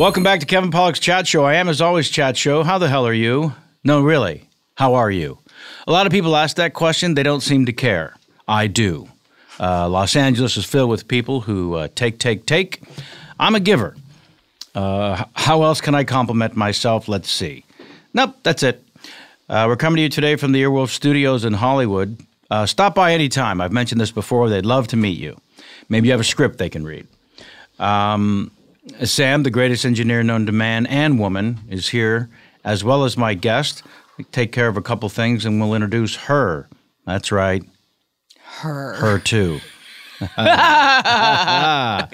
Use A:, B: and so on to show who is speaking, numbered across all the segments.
A: Welcome back to Kevin Pollock's Chat Show. I am, as always, Chat Show. How the hell are you? No, really. How are you? A lot of people ask that question. They don't seem to care. I do. Uh, Los Angeles is filled with people who uh, take, take, take. I'm a giver. Uh, how else can I compliment myself? Let's see. Nope, that's it. Uh, we're coming to you today from the Earwolf Studios in Hollywood. Uh, stop by anytime. I've mentioned this before. They'd love to meet you. Maybe you have a script they can read. Um, Sam, the greatest engineer known to man and woman, is here, as well as my guest. We take care of a couple things and we'll introduce her. That's right.
B: Her. Her,
A: too.
B: uh,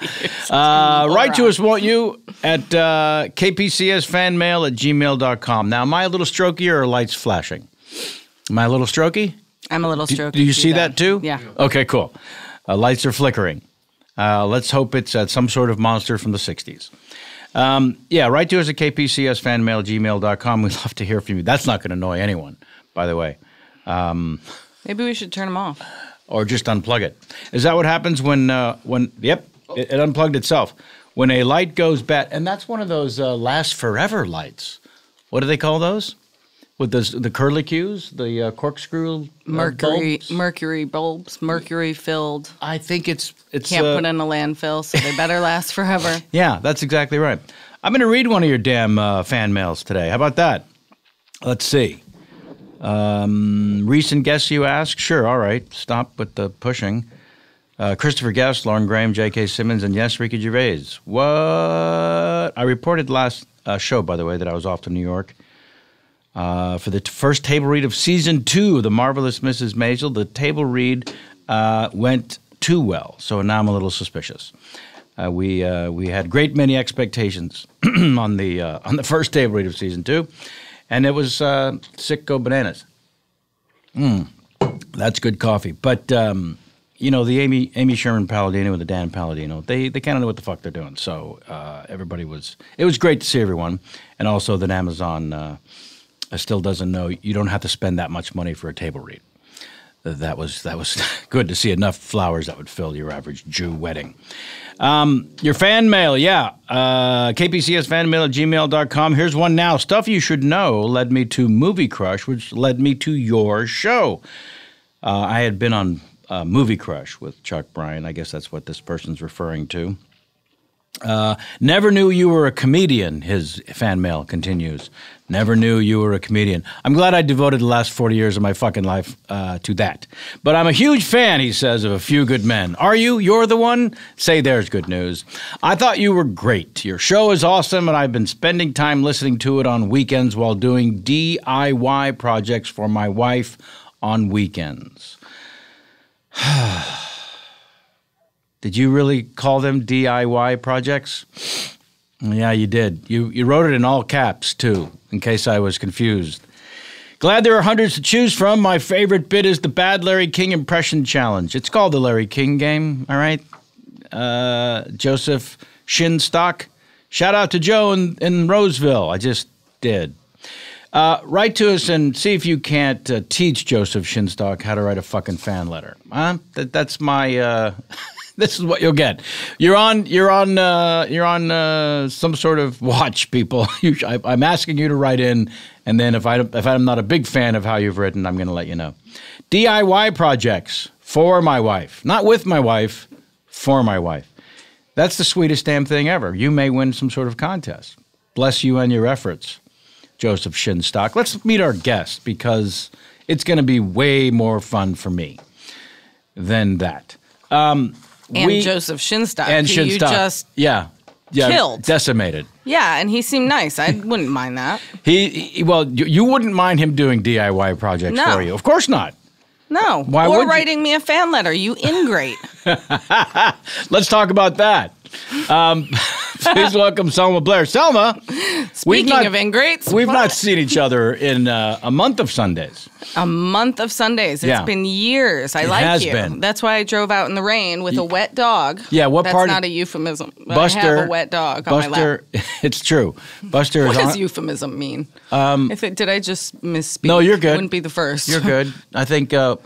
A: write to us, won't you, at uh, kpcsfanmail at gmail.com. Now, am I a little strokey or lights flashing? Am I a little strokey?
B: I'm a little strokey. Do, do you see that. that too? Yeah.
A: Okay, cool. Uh, lights are flickering. Uh, let's hope it's uh, some sort of monster from the 60s. Um, yeah, write to us at kpcsfanmail@gmail.com. We'd love to hear from you. That's not going to annoy anyone, by the way. Um, Maybe we should turn them off. Or just unplug it. Is that what happens when, uh, when yep, it, it, unplugged itself. When a light goes bad, and that's one of those uh, last forever lights. What do they call those? with the the curlicues, the uh, corkscrew uh, mercury
B: bulbs? mercury bulbs, mercury filled. I think it's it's can't uh, put in a landfill, so they better last forever.
A: Yeah, that's exactly right. I'm going to read one of your damn uh, fan mails today. How about that? Let's see. Um, recent guests you ask? Sure, all right. Stop with the pushing. Uh, Christopher Guest, Lauren Graham, J.K. Simmons, and yes, Ricky Gervais. What? I reported last uh, show, by the way, that I was off to New York uh, for the t- first table read of season two of The Marvelous Mrs. Maisel, the table read uh, went too well, so now I'm a little suspicious. Uh, we uh, we had great many expectations on the uh, on the first table read of season two, and it was uh, sick go bananas. Mm, that's good coffee, but um, you know the Amy Amy Sherman Palladino and the Dan Palladino, they they kind of know what the fuck they're doing. So uh, everybody was it was great to see everyone, and also that Amazon uh, still doesn't know, you don't have to spend that much money for a table read. That was that was good to see enough flowers that would fill your average Jew wedding. Um, your fan mail, yeah. Uh, KPCS fan mail at gmail.com. Here's one now. Stuff you should know led me to Movie Crush, which led me to your show. Uh, I had been on uh, Movie Crush with Chuck Bryan. I guess that's what this person's referring to. Uh, never knew you were a comedian, his fan mail continues. Never knew you were a comedian. I'm glad I devoted the last 40 years of my fucking life uh, to that. But I'm a huge fan, he says, of A Few Good Men. Are you? You're the one? Say there's good news. I thought you were great. Your show is awesome, and I've been spending time listening to it on weekends while doing DIY projects for my wife on weekends. Did you really call them DIY projects? Yeah, you did. You, you wrote it in all caps, too, in case I was confused. Glad there are hundreds to choose from. My favorite bit is the Bad Larry King Impression Challenge. It's called the Larry King Game, all right? Uh, Joseph Shinstock. Shout out to Joe in, in Roseville. I just did. Uh, write to us and see if you can't uh, teach Joseph Shinstock how to write a fucking fan letter. Huh? That, that's my. Uh, this is what you'll get. You're on. You're on. Uh, you're on uh, some sort of watch, people. I, am asking you to write in, and then if I if I'm not a big fan of how you've written, I'm going to let you know. DIY projects for my wife, not with my wife, for my wife. That's the sweetest damn thing ever. You may win some sort of contest. Bless you and your efforts, Joseph Shinstock. Let's meet our guest because it's going to be way more fun for me than that. Um, and we, Joseph
B: Shinstock, and Shinstock. you just
A: yeah. Yeah, killed, decimated.
B: Yeah, and he seemed nice. I wouldn't mind that.
A: he, he well, you, you, wouldn't mind him doing DIY projects no. for you, of course not.
B: No, Why or writing you? me a fan letter, you ingrate.
A: Let's talk about that. Um, Please welcome Selma Blair. Selma.
B: Speaking not, of ingrates, we've what? not seen
A: each other in uh, a month of Sundays.
B: A month of Sundays. It's yeah. been years. I it like you. Been. That's why I drove out in the rain with a wet dog. Yeah, what part? That's not a euphemism. Buster, I have a wet dog on Buster,
A: my lap. It's true. Buster. what does on,
B: euphemism mean?
A: Um, if it, did I just misspeak? No, you're good. It wouldn't be the first. You're good. I think. Uh,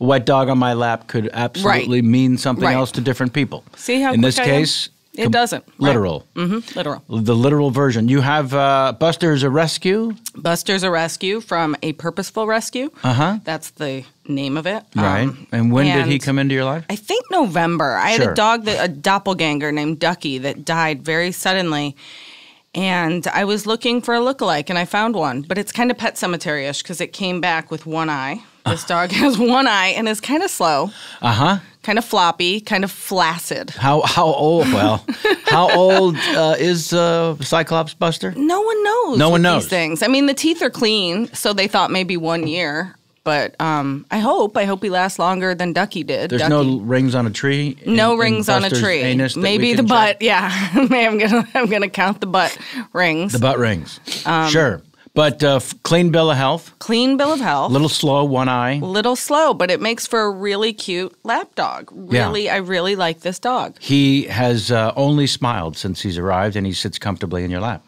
A: wet dog on my lap could absolutely right. mean something right. else to different people. See how in this I case, am? It com- doesn't. Literal.
B: Right. Mm-hmm, literal.
A: The literal version. You have uh, Buster's a Rescue?
B: Buster's a Rescue from A Purposeful Rescue. Uh huh. That's the name of it.
A: Right. Um, and when and did he come into your life?
B: I think November. I sure. had a dog, that, a doppelganger named Ducky, that died very suddenly. And I was looking for a lookalike and I found one, but it's kind of pet cemetery ish because it came back with one eye. This ah. dog has one eye and is kind of slow. Uh huh kind of floppy, kind of flaccid.
A: How how old? Well, how old uh, is uh, Cyclops Buster?
B: No one knows. No one knows these things. I mean, the teeth are clean, so they thought maybe one year. But um, I hope I hope he lasts longer than Ducky did. There's Ducky.
A: no rings on a tree. In, no rings on a tree. Maybe the check. butt.
B: Yeah, I'm gonna I'm gonna count the butt rings. The butt rings. Um, sure.
A: But uh, clean bill of health.
B: Clean bill of health. Little
A: slow, one eye.
B: Little slow, but it makes for a really cute lap dog. Really, yeah. I really like this dog.
A: He has uh, only smiled since he's arrived, and he sits comfortably in your lap.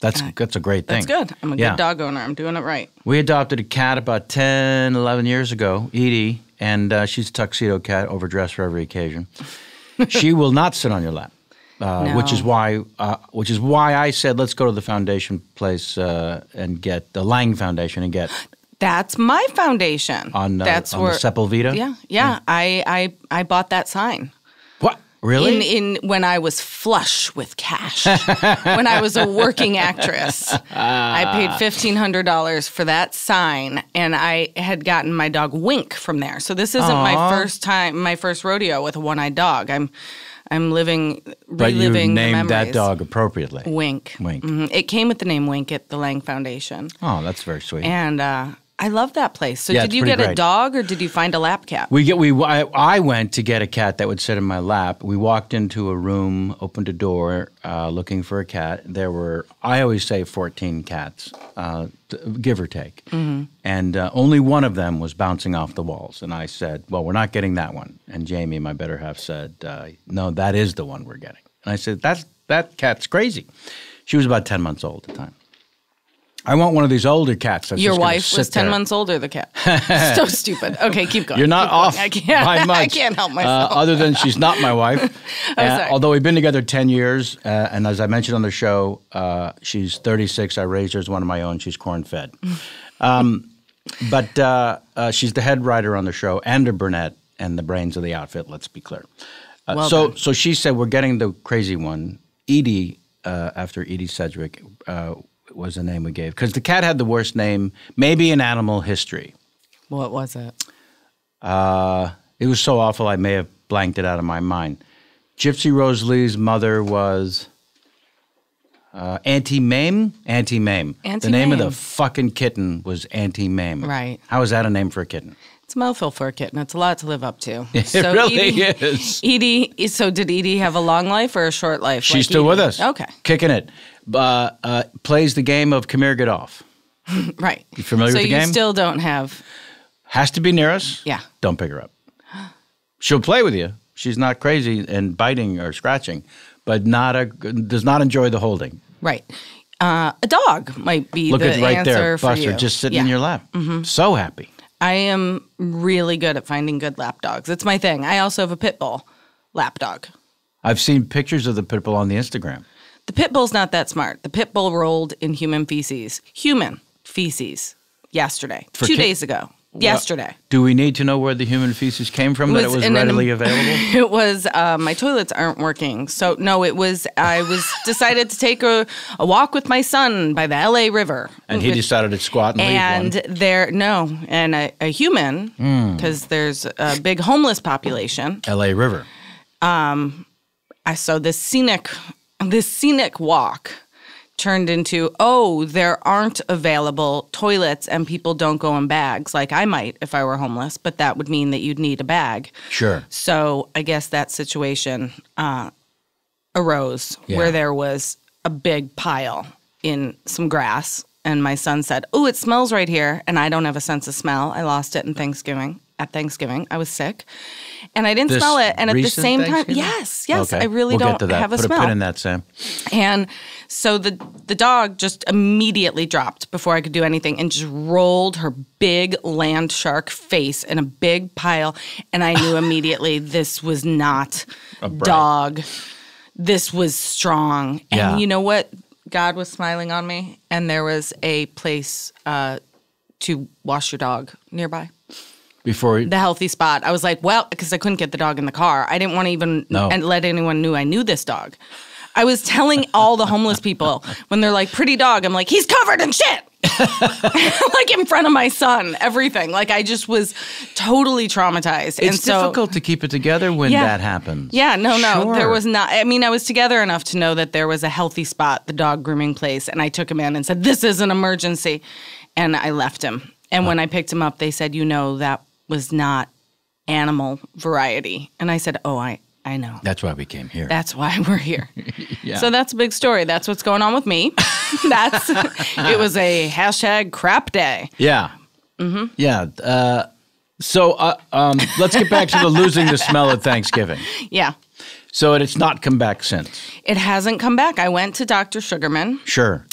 A: That's that's a great thing. That's good. I'm a yeah. good dog
B: owner. I'm doing it right.
A: We adopted a cat about 10, 11 years ago, Edie, and uh, she's a tuxedo cat, overdressed for every occasion. she will not sit on your lap uh, no. which is why uh, which is why I said let's go to the foundation place uh, and get the Lang Foundation and get.
B: That's my foundation. On uh, that's on where Sepulveda. Yeah, yeah, yeah. I, I I bought that sign. What really? In in when I was flush with cash, when I was a working actress,
A: I paid fifteen
B: hundred dollars for that sign, and I had gotten my dog Wink from there. So this isn't Aww. my first time, my first rodeo with a one-eyed dog. I'm I'm living, reliving but you named that dog
A: appropriately. Wink. Wink. Mm
B: -hmm. It came with the name Wink at the Lang Foundation.
A: Oh, that's very sweet. And
B: uh, I love that place. So yeah, did you get great. a dog or did you find a lap cat?
A: We get we I, I, went to get a cat that would sit in my lap. We walked into a room, opened a door, uh, looking for a cat. There were I always say fourteen cats, uh, give or take, mm-hmm. and uh, only one of them was bouncing off the walls. And I said, "Well, we're not getting that one." And Jamie, my better half, said, uh, "No, that is the one we're getting." And I said, "That's that cat's crazy." She was about ten months old at the time. I want one of these older cats. That's Your wife was 10 there. months older, the cat. so
B: stupid. Okay, keep going. You're not off I can't, by much. I can't help uh, myself. Uh,
A: other than she's not my wife. uh, although we've been together 10 years. Uh, and as I mentioned on the show, uh, she's 36. I raised her as one of my own. She's corn fed. Um, but uh, she's the head writer on the show and a brunette and the brains of the outfit, let's be clear. Well so, done. so she said, We're getting the crazy one. Edie, after Edie Sedgwick, was the name we gave because the cat had the worst name, maybe in animal history.
B: What was it?
A: Uh, it was so awful, I may have blanked it out of my mind. Gypsy Rose Lee's mother was uh, Auntie Mame. Auntie Mame. Auntie the name Mame. of the fucking kitten was Auntie Mame. Right. How is that a name for a kitten?
B: It's a mouthful for a kitten. It's a lot to live up to. it so really Edie, is. Edie. So did Edie have a long life or a short life? She's like still Edie? with us. Okay.
A: Kicking it uh, uh, plays the game of Kamir Gadolf.
B: right. You familiar so with the game? So you still don't
A: have. Has to be near us. Yeah. Don't pick her up. She'll play with you. She's not crazy and biting or scratching, but not a does not enjoy the holding.
B: Right. Uh, a dog might be Look the at right answer there, for Buster, you. just sitting yeah. in your lap.
A: Mm-hmm. So
B: happy. I am really good at finding good lap dogs. It's my thing. I also have a pit bull lap dog.
A: I've seen pictures of the pit bull on the Instagram.
B: The pit bull's not that smart. The pit bull rolled in human feces, human feces, yesterday, For two days ago. Well, yesterday.
A: do we need to know where the human feces came from? that it was, it was readily an, available.
B: It was uh, my toilets aren't working, so no. It was I was decided to take a, a walk with my son by the L.A. River, and he
A: decided to squat and,
B: and leave one. there no, and a, a human because hmm. mm. there's a big homeless population. L.A. River. Um, I so this scenic this scenic walk turned into oh there aren't available toilets and people don't go in bags like i might if i were homeless but that would mean that you'd need a bag sure so i guess that situation uh, arose yeah. where there was a big pile in some grass and my son said oh it smells right here and i don't have a sense of smell i lost it in thanksgiving at Thanksgiving. I was sick, and I didn't this smell it. And at the same time, yes, yes, okay. I really we'll don't have a Put smell. Put a pin in that, Sam. And so the the dog just immediately dropped before I could do anything, and just rolled her big land shark face in a big pile. And I knew immediately this was not dog. This was strong, and yeah. you know what? God was smiling on me, and there was a place uh, to wash your dog nearby before the healthy spot. I was like, well, because I couldn't get the dog in the car. I didn't want to even no. and let anyone knew I knew this dog. I was telling all the homeless people when they're like, pretty dog, I'm like, he's covered in shit. like in front of my son, everything. Like I just was totally traumatized. It's and so, difficult to keep it together when yeah, that happens. Yeah, no, no. Sure. There was not I mean, I was together enough to know that there was a healthy spot, the dog grooming place, and I took him in and said, This is an emergency. And I left him. And when I picked him up, they said, you know, that was not animal variety. And I said, Oh, I, I know.
A: That's why we came here. That's
B: why we're here. yeah. So that's a big story. That's what's going on with me. that's it was a hashtag crap day. Yeah. Mm-hmm.
A: Yeah. Uh, so uh, um, let's get back to the losing the smell at Thanksgiving. Yeah. So it's not come back since.
B: It hasn't come back. I went to Dr. Sugarman.
A: Sure.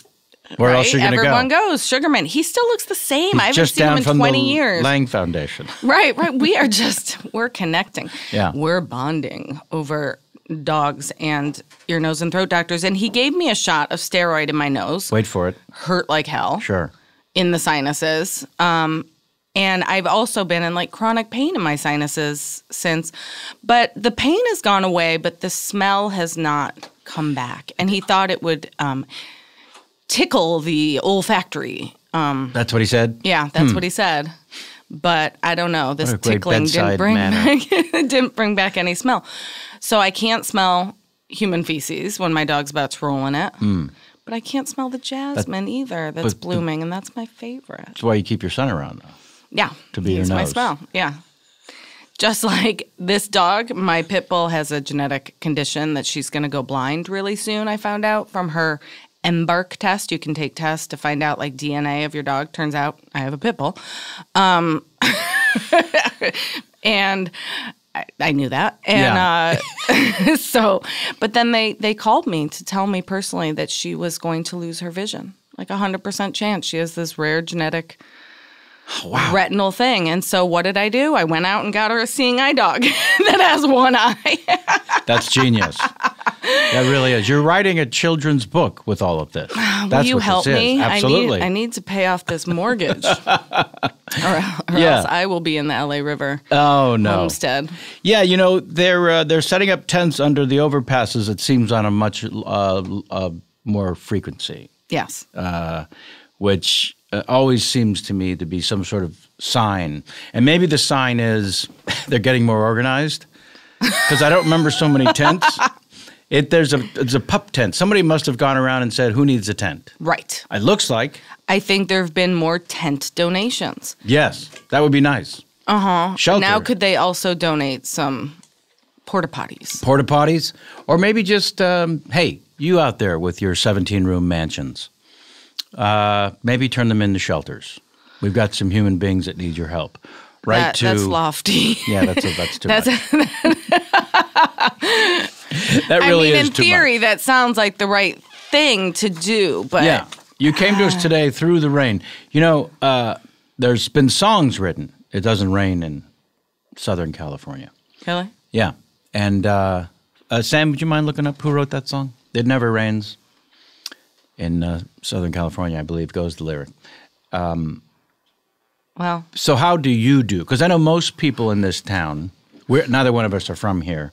A: Where right? else you going to go? Everyone
B: goes Sugarman. He still looks the same. He's I haven't seen him in twenty years. Lang Foundation. Right, right. We are just we're connecting. Yeah, we're bonding over dogs and ear, nose, and throat doctors. And he gave me a shot of steroid in my nose. Wait for it. Hurt like hell. Sure. In the sinuses. Um, and I've also been in like chronic pain in my sinuses since. But the pain has gone away, but the smell has not come back. And he thought it would. Um, tickle the olfactory. Um,
A: that's what he said. Yeah, that's hmm. what he
B: said. But I don't know. This tickling didn't bring back, didn't bring back any smell. So I can't smell human feces when my dog's about to roll in it. Hmm. But I can't smell the jasmine that, either. That's blooming, and that's my favorite.
A: That's why you keep your son around, though. Yeah, to be your nose. my smell.
B: Yeah, just like this dog, my pit bull has a genetic condition that she's going to go blind really soon. I found out from her Embark test. You can take tests to find out like DNA of your dog. Turns out I have a pit bull. Um, and I, I, knew that. And yeah. uh, so, but then they, they called me to tell me personally that she was going to lose her vision. Like a 100% chance. She has this rare genetic oh, wow. retinal thing. And so what did I do? I went out and got her a seeing eye dog that has one eye.
A: That's genius that really is. You're writing a children's book with all of this.
B: Will That's you what help me? Is. Absolutely. I need, I need, to pay off this mortgage, or, or yeah. else I will be in the LA River.
A: Oh no, homestead. Yeah, you know they're uh, they're setting up tents under the overpasses. It seems on a much uh, uh, more frequency. Yes. Uh, which uh, always seems to me to be some sort of sign, and maybe the sign is they're getting more organized because I don't remember so many tents. It there's a there's a pup tent. Somebody must have gone around and said, "Who needs a tent?" Right. It looks like.
B: I think there have been more tent donations.
A: Yes, that would be nice.
B: Uh huh. Shelter. Now, could they also donate some porta potties?
A: Porta potties, or maybe just um, hey, you out there with your 17 room mansions, uh, maybe turn them into shelters. We've got some human beings that need your help. Right that, to that's lofty. Yeah, that's a, that's too that's much. A, that really I mean, is in theory,
B: much. that sounds like the right thing to do, but yeah,
A: you came to us today through the rain. You know, uh, there's been songs written. It doesn't rain in Southern California. Really? Yeah. And uh, uh, Sam, would you mind looking up who wrote that song? It never rains in uh, Southern California, I believe, goes the lyric. Um, well, so how do you do? Because I know most people in this town. We're, neither one of us are from here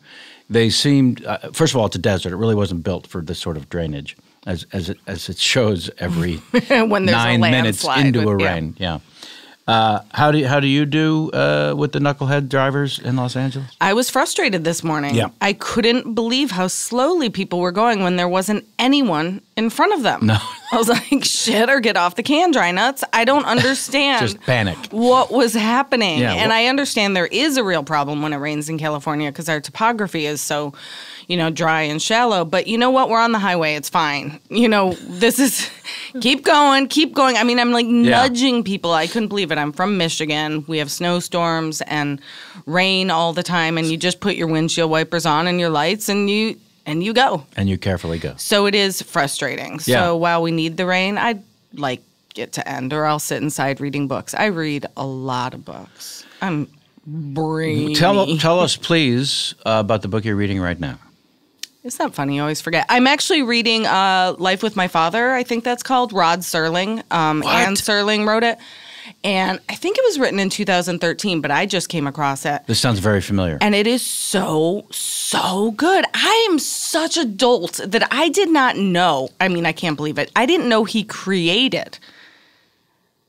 A: they seemed uh, first of all it's a desert it really wasn't built for this sort of drainage as as it, as it shows every
B: when there's nine minutes into a yeah. rain
A: yeah uh, how do how do you do uh, with the knucklehead drivers in Los Angeles?
B: I was frustrated this morning. Yeah. I couldn't believe how slowly people were going when there wasn't anyone in front of them. No. I was like, shit, or get off the can, dry nuts. I don't understand. Just panic. What was happening? Yeah, and I understand there is a real problem when it rains in California because our topography is so you know, dry and shallow. But you know what? We're on the highway. It's fine. You know, this is keep going, keep going. I mean, I'm like yeah. nudging people. I couldn't believe it. I'm from Michigan. We have snowstorms and rain all the time, and you just put your windshield wipers on and your lights, and you and you go.
A: And you carefully go.
B: So it is frustrating. Yeah. So while we need the rain, I'd like it to end, or I'll sit inside reading books. I read a lot of books. I'm brainy. Tell, tell us,
A: please, uh, about the book you're reading right now.
B: It's not funny. I always forget. I'm actually reading uh, Life with My Father. I think that's called Rod Serling. Um, what? Anne Serling wrote it. And I think it was written in 2013, but I just came across it.
A: This sounds very familiar. And
B: it is so, so good. I am such a dolt that I did not know. I mean, I can't believe it. I didn't know he created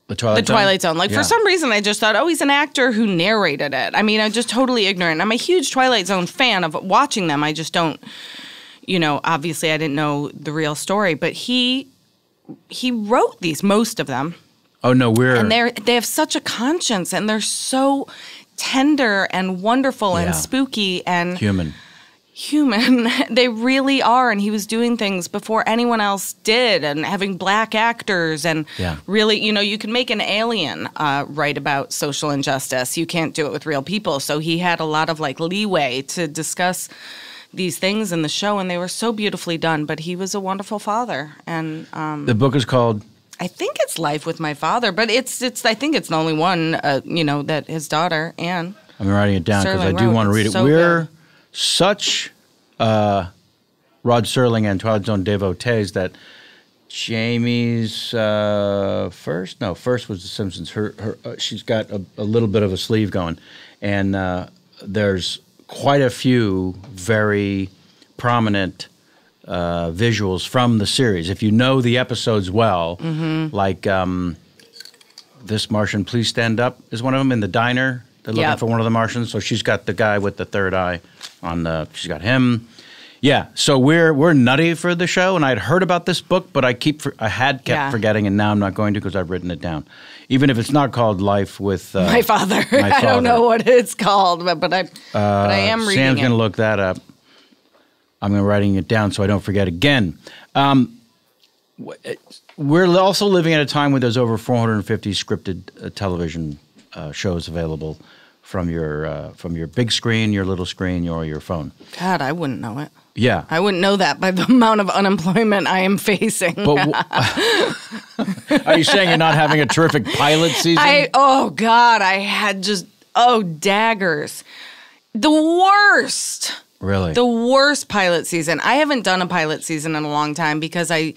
A: The Twilight, the Zone? Zone. Like, Yeah. for some
B: reason, I just thought, oh, he's an actor who narrated it. I mean, I'm just totally ignorant. I'm a huge Twilight Zone fan of watching them. I just don't you know, obviously I didn't know the real story, but he he wrote these most of them. Oh no, we're and they're they have such a conscience and they're so tender and wonderful yeah. and spooky and human. Human. they really are. And he was doing things before anyone else did and having black actors and yeah. really, you know, you can make an alien uh, write about social injustice. You can't do it with real people. So he had a lot of like leeway to discuss these things in the show, and they were so beautifully done. But he was a wonderful father, and um, the
A: book is called.
B: I think it's Life with My Father, but it's it's. I think it's the only one, uh, you know, that his daughter Anne.
A: I'm writing it down because I do want to read it. So we're good. such uh, Rod Serling and Todd's own devotees that Jamie's uh, first, no, first was The Simpsons. Her, her, uh, she's got a, a, little bit of a sleeve going, and uh, there's quite a few very prominent uh, visuals from the series. If you know the episodes well, mm-hmm. like um, this Martian, please stand up is one of them in the diner. They're looking yep. for one of the Martians, so she's got the guy with the third eye on the. She's got him. Yeah, so we're we're nutty for the show, and I'd heard about this book, but I keep for, I had kept yeah. forgetting, and now I'm not going to because I've written it down. Even if it's not called Life with uh, My Father, my I don't know
B: what it's called, but but I uh,
A: but I am reading. Sam's going to look that up. I'm going to writing it down so I don't forget again. Um, eh, we're also living at a time where there's over 450 scripted uh, television uh, shows available from your uh, from your big screen, your little screen, or your phone.
B: God, I wouldn't know it. Yeah. I wouldn't know that by the amount of unemployment I am facing. But
A: w- are you saying you're not having a terrific pilot season?
B: I oh god, I had just oh daggers. The worst. Really? The worst pilot season. I haven't done a pilot season in a long time because I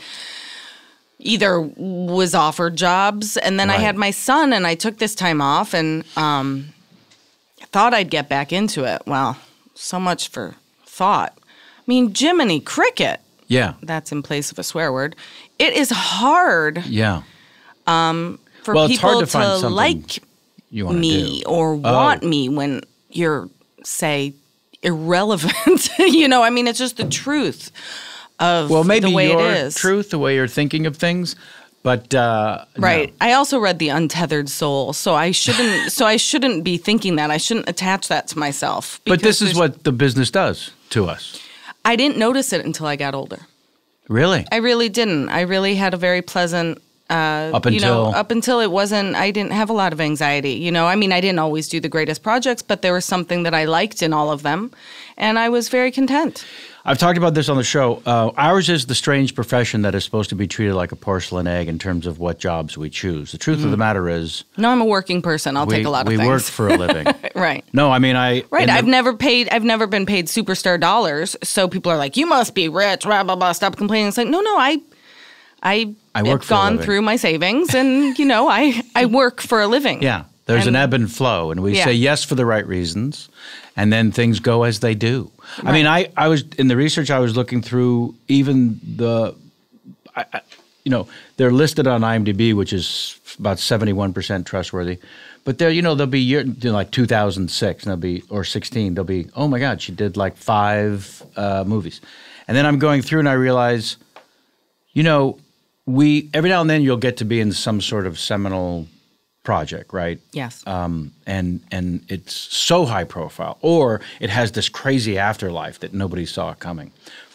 B: either was offered jobs and then right. I had my son and I took this time off and um, thought I'd get back into it. Well, so much for thought. I mean, Jiminy Cricket. Yeah. That's in place of a swear word. It is hard. Yeah. Um, for well, people to, to like me do. or oh. want oh. me when you're, say, irrelevant. you know, I mean, it's just the truth of well, maybe the way your it is. truth, the way you're thinking of things. But uh, right, no. I also read the Untethered Soul, so I shouldn't. so I shouldn't be thinking that. I shouldn't attach that to myself.
A: But this is what the business does to us.
B: I didn't notice it until I got older. Really? I really didn't. I really had a very pleasant uh, up until you know, up until it wasn't I didn't have a lot of anxiety. You know, I mean I didn't always do the greatest projects, but there was something that I liked in all of them and I was very content.
A: I've talked about this on the show. Uh, ours is the strange profession that is supposed to be treated like a porcelain egg in terms of what jobs we choose. The truth mm of the mm-hmm. matter is,
B: no, I'm a working person. I'll we, take a lot of. We things. work for a living, right?
A: No, I mean I. Right, I've the, never
B: paid. I've never been paid superstar dollars, so people are like, "You must be rich." Blah blah blah. Stop complaining. It's like, no, no, I, I, I work. Have gone through my savings, and you know, I I work for a living. Yeah,
A: there's and, an ebb and flow, and we yeah. say yes for the right reasons, and then things go as they do. Right. I mean, I, I was in the research I was looking through even the, I, I, you know, they're listed on IMDb, which is about seventy one percent trustworthy, but there, you know, there'll be year, you know, like two thousand six, and they'll be or sixteen, they'll be oh my god, she did like five uh, movies, and then I'm going through and I realize, you know, we every now and then you'll get to be in some sort of seminal project, right? Yes. Um, and and it's so high profile, or it has this crazy afterlife that nobody saw coming.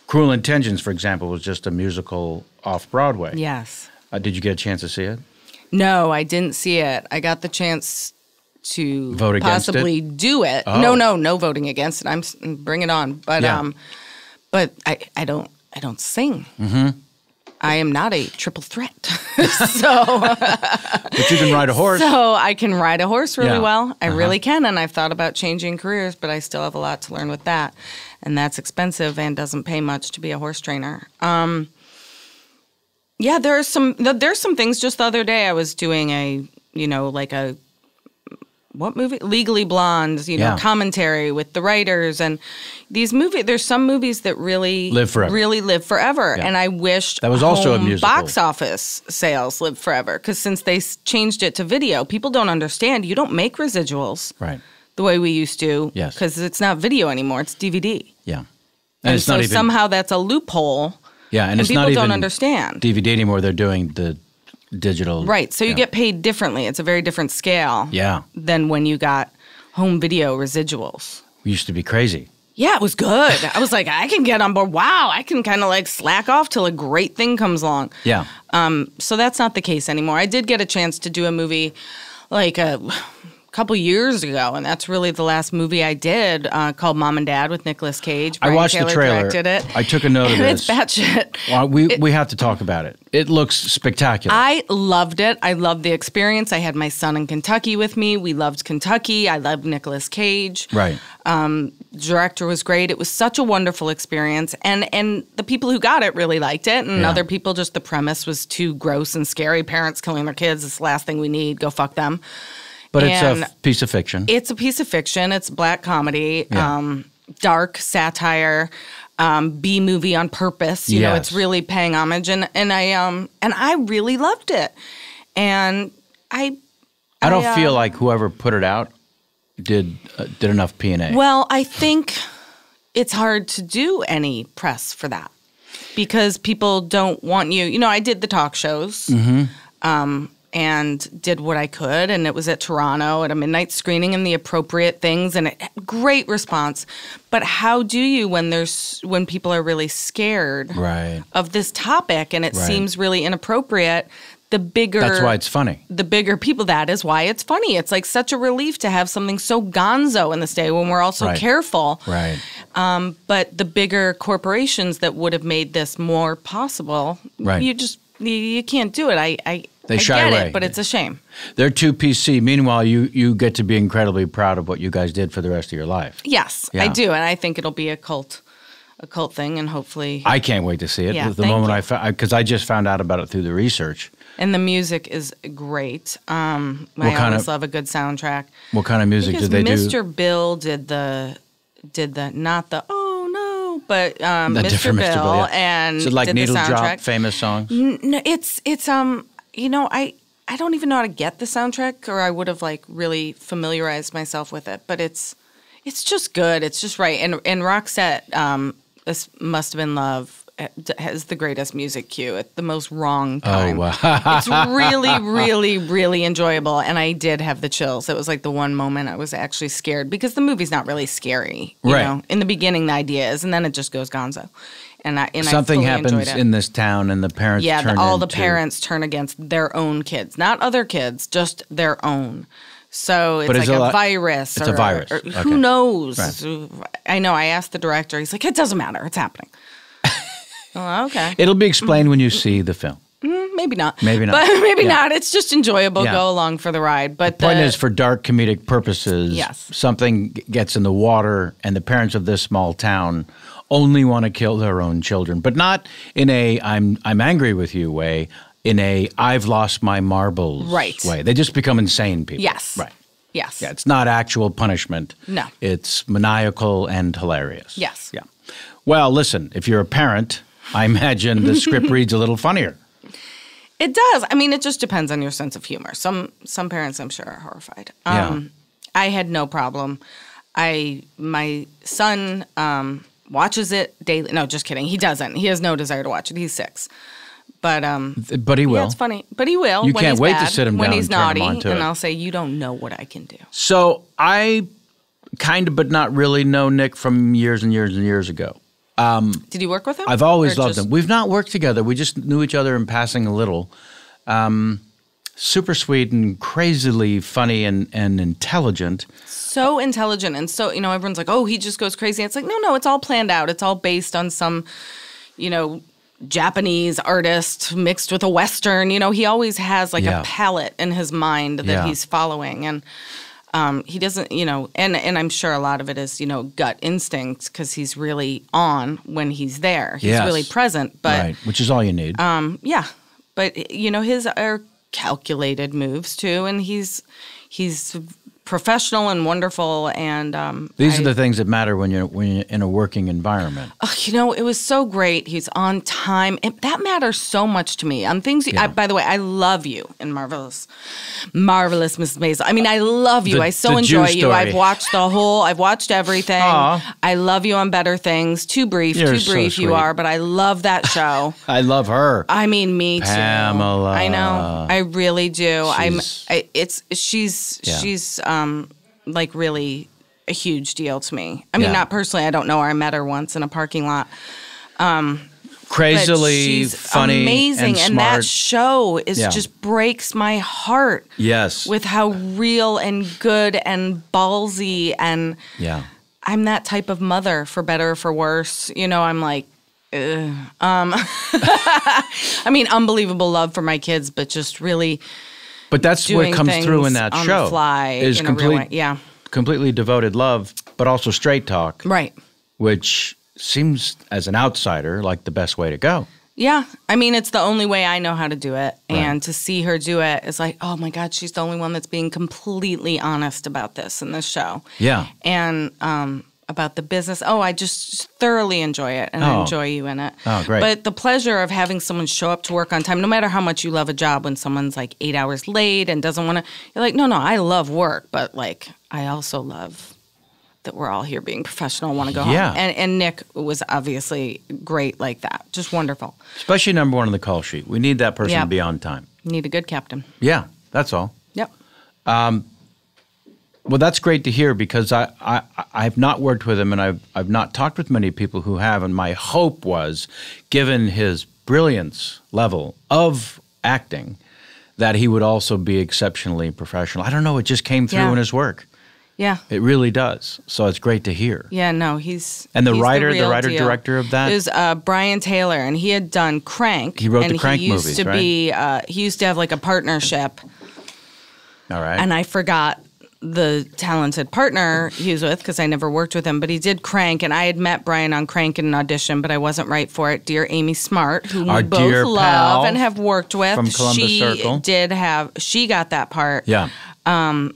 A: Cruel Intentions, for example, was just a musical off Broadway. Yes. Uh, did you get a chance to see it?
B: No, I didn't see it. I got the chance to vote against possibly it? do it. Oh. No, no, no voting against it. I'm bring it on, but yeah. um, but I I don't I don't sing. hmm I am not a triple threat. so, but
A: you can ride a horse. So
B: I can ride a horse really yeah. well. I uh-huh. really can, and I've thought about changing careers, but I still have a lot to learn with that, and that's expensive and doesn't pay much to be a horse trainer. Um, yeah, there are some there's some things. Just the other day, I was doing a you know like a what movie? Legally Blonde, you know, yeah. commentary with the writers and these movies. There's some movies that really live forever. Really live forever. Yeah. And I wished that was also a musical. box office sales live forever because since they changed it to video, people don't understand. You don't make residuals, right? The way we used to, yes, because it's not video anymore. It's DVD. Yeah, and,
A: and it's so not even, somehow
B: that's a loophole.
A: Yeah, and, and people don't understand DVD anymore. They're doing the digital. Right.
B: So you yeah. get paid differently. It's a very different scale. Yeah. Than when you got home video residuals.
A: We used to be crazy.
B: Yeah, it was good. I was like, I can get on board. Wow, I can kind of like slack off till a great thing comes along. Yeah. Um, so that's not the case anymore. I did get a chance to do a movie, like a uh, couple years ago, and that's really the last movie I did uh, called Mom and Dad with Nicolas Cage. Brian I watched Taylor the trailer. Directed it.
A: I took a note of this. It's
B: batshit.
A: Well, we it, we have to talk about it. It looks spectacular.
B: I loved it. I loved the experience. I had my son in Kentucky with me. We loved Kentucky. I loved Nicolas Cage. Right. Um, director was great. It was such a wonderful experience, and and the people who got it really liked it, and yeah. other people just the premise was too gross and scary. Parents killing their kids. It's the last thing we need. Go fuck them. But and it's a
A: piece of fiction. It's
B: a piece of fiction. It's black comedy, yeah. um, dark satire, um, B movie on purpose. You yes. know, it's really paying homage, and and I um and I really loved it, and I. I, don't uh, feel um,
A: like whoever put it out did uh, did enough P and A.
B: Well, I think it's hard to do any press for that because people don't want you. You know, I did the talk shows. Mm -hmm. um, and did what I could. And it was at Toronto at a midnight screening and the appropriate things and a great response. But how do you when there's when people are really scared right. of this topic and it right. seems really inappropriate? The bigger That's why it's funny. The bigger people that is why it's funny. It's like such a relief to have something so gonzo in this day when we're all so right. careful. Right. Um, but the bigger corporations that would have made this more possible, right. you just you, you can't do it. I, I they I shy get away. it, but it's a shame.
A: They're too PC. Meanwhile, you you get to be incredibly proud of what you guys did for the rest of your life.
B: Yes, yeah. I do, and I think it'll be a cult, a cult thing, and hopefully, I
A: can't wait to see it. Yeah, the moment you. I because I just found out about it through the research.
B: And the music is great. Um, I what always of, love a good soundtrack.
A: What kind of music because did they Mr. do? Mr.
B: Bill did the did the not the oh no, but um, Mr. Bill, Mr. Bill yeah. and so like Needle Drop,
A: famous songs.
B: N- no, it's it's um you know, I I don't even know how to get the soundtrack, or I would have like really familiarized myself with it. But it's it's just good. It's just right. And and Roxette, um, this must have been love eh, has the greatest music cue at the most wrong time. Oh, wow. it's really, really, really enjoyable. And I did have the chills. It was like the one moment I was actually scared because the movie's not really scary. You right. know, in the beginning, the idea is, and then it just goes gonzo and I and something I happens in
A: this town, and the parents yeah, the, all the parents
B: turn against their own kids, not other kids, just their own. So it's but like it's a, a virus. It's or, a virus. Or, or okay. Who knows? Right. I know. I asked the director. He's like, it doesn't matter. It's happening. okay. It'll be
A: explained when you see the film.
B: Mm, maybe not. Maybe not. But maybe yeah. not. It's just enjoyable. Yeah. Go along for the ride. But the point the, is,
A: for dark comedic purposes, yes. something gets in the water, and the parents of this small town only want to kill their own children, but not in a I'm I'm angry with you way, in a I've lost my marbles right. way. They just become insane people.
B: Yes. Right. Yes. Yeah,
A: it's not actual punishment. No. It's maniacal and hilarious. Yes. Yeah. Well, listen, if you're a parent, I imagine the script reads a little funnier.
B: It does. I mean, it just depends on your sense of humor. Some some parents, I'm sure, are horrified. Um, yeah. I had no problem. I my son um, watches it daily. No, just kidding. He doesn't. He has no desire to watch it. He's six. But um, but
A: he will. Yeah, it's funny.
B: But he will. You can't wait bad, to sit him when down he's and naughty, turn him and it. I'll say, you don't know what I can do.
A: So I kind of, but not really, know Nick from years and years and years ago. Um, Did
B: you work with him? I've always or loved just- him. We've
A: not worked together. We just knew each other in passing a little. Um, super sweet and crazily funny and, and intelligent.
B: So intelligent. And so, you know, everyone's like, oh, he just goes crazy. It's like, no, no, it's all planned out. It's all based on some, you know, Japanese artist mixed with a Western. You know, he always has like yeah. a palette in his mind that yeah. he's following. And, um, he doesn't, you know, and and I'm sure a lot of it is, you know, gut instinct because he's really on when he's there. He's yes. really present, but right.
A: which is all you need.
B: Um, yeah, but you know, his are calculated moves too and he's he's professional and wonderful. And um, these I,
A: are the things that matter when you're when you're in a working environment.
B: Oh, you know, it was so great. He's on time. It, that matters so much to me. On things. yeah. I, by the way, I love you and marvelous, marvelous Miss Maisel. I mean, I love you. The, I so enjoy you. I've watched the whole. I've watched everything. Aww. I love you on Better Things. Too brief. You're too brief. You are, but I love that show.
A: I love her.
B: I mean, me too. Pamela. I know. I really do. She's, I'm. I, it's she's yeah. she's. Um, um, like really a huge deal to me. I mean, not personally. I don't know her. I met her once in a parking lot. Um, Crazily funny, amazing, and, and, that show is yeah. just breaks my heart. Yes, with how real and good and ballsy and yeah, I'm that type of mother for better or for worse. You know, I'm like, um, I mean, unbelievable love for my kids, but just really but that's what comes through in that show. fly is complete, yeah,
A: completely devoted love, but also straight talk, right? Which seems, as an outsider, like the best way to go.
B: Yeah, I mean, it's the only way I know how to do it, right. and to see her do it is like, oh my god, she's the only one that's being completely honest about this in this show. Yeah, and um, about the business. Oh, I just thoroughly enjoy it and oh. I enjoy you in it. Oh, great. But the pleasure of having someone show up to work on time, no matter how much you love a job, when someone's like eight hours late and doesn't want to, you're like, no, no, I love work, but like, I also love that we're all here being professional want to go yeah. home. And, and Nick was obviously great like that. Just wonderful.
A: Especially number one on the call sheet. We need that person yep. to be on time.
B: Need a good captain.
A: Yeah, that's all. Yep. Um, well, that's great to hear because I, I, I've not worked with him and I've, I've not talked with many people who have. And my hope was, given his brilliance level of acting, that he would also be exceptionally professional. I don't know, it just came through yeah. in his work. Yeah. It really does. So it's great to hear.
B: Yeah, no, he's And the he's writer, the, the writer deal. director of that is uh, Brian Taylor and he had done Crank. He wrote the Crank he used movies, to right? be uh, he used to have like a partnership. All right. And I forgot the talented partner he was with because I never worked with him, but he did Crank, and I had met Brian on Crank in an audition, but I wasn't right for it. Dear Amy Smart, who Our we both love and have worked with, from Columbus she Circle. did have she got that part. Yeah. Um,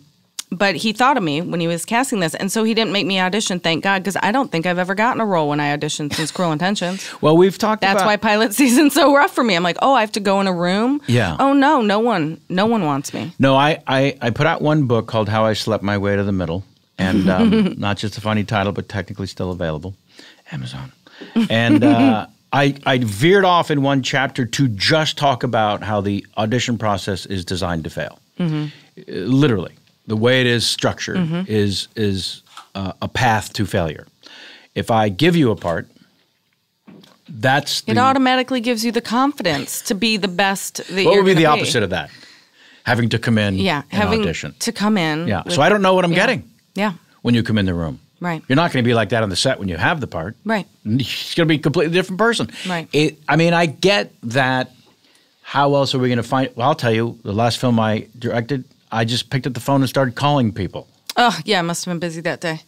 B: but he thought of me when he was casting this, and so he didn't make me audition. Thank God, because I don't think I've ever gotten a role when I auditioned since Cruel Intentions.
A: well, we've talked. That's about- why
B: pilot season's so rough for me. I'm like, oh, I have to go in a room. Yeah. Oh no, no one, no one wants me.
A: No, I, I, I put out one book called How I Slept My Way to the Middle, and um, not just a funny title, but technically still available, Amazon, and. Uh, I, I veered off in one chapter to just talk about how the audition process is designed to fail. Mm-hmm. Uh, literally the way it is structured mm-hmm. is is uh, a path to failure. If I give you a part, that's the, it
B: automatically gives you the confidence to be the best. That what would be the be. opposite of that?
A: Having to come in, yeah, having audition.
B: to come in, yeah. With, so I don't
A: know what I'm yeah. getting, yeah, when you come in the room. Right. You're not going to be like that on the set when you have the part. Right. It's going to be a completely different person. Right. It, I mean, I get that. How else are we going to find? Well, I'll tell you. The last film I directed, I just picked up the phone and started calling people.
B: Oh, yeah, I must have been busy that day.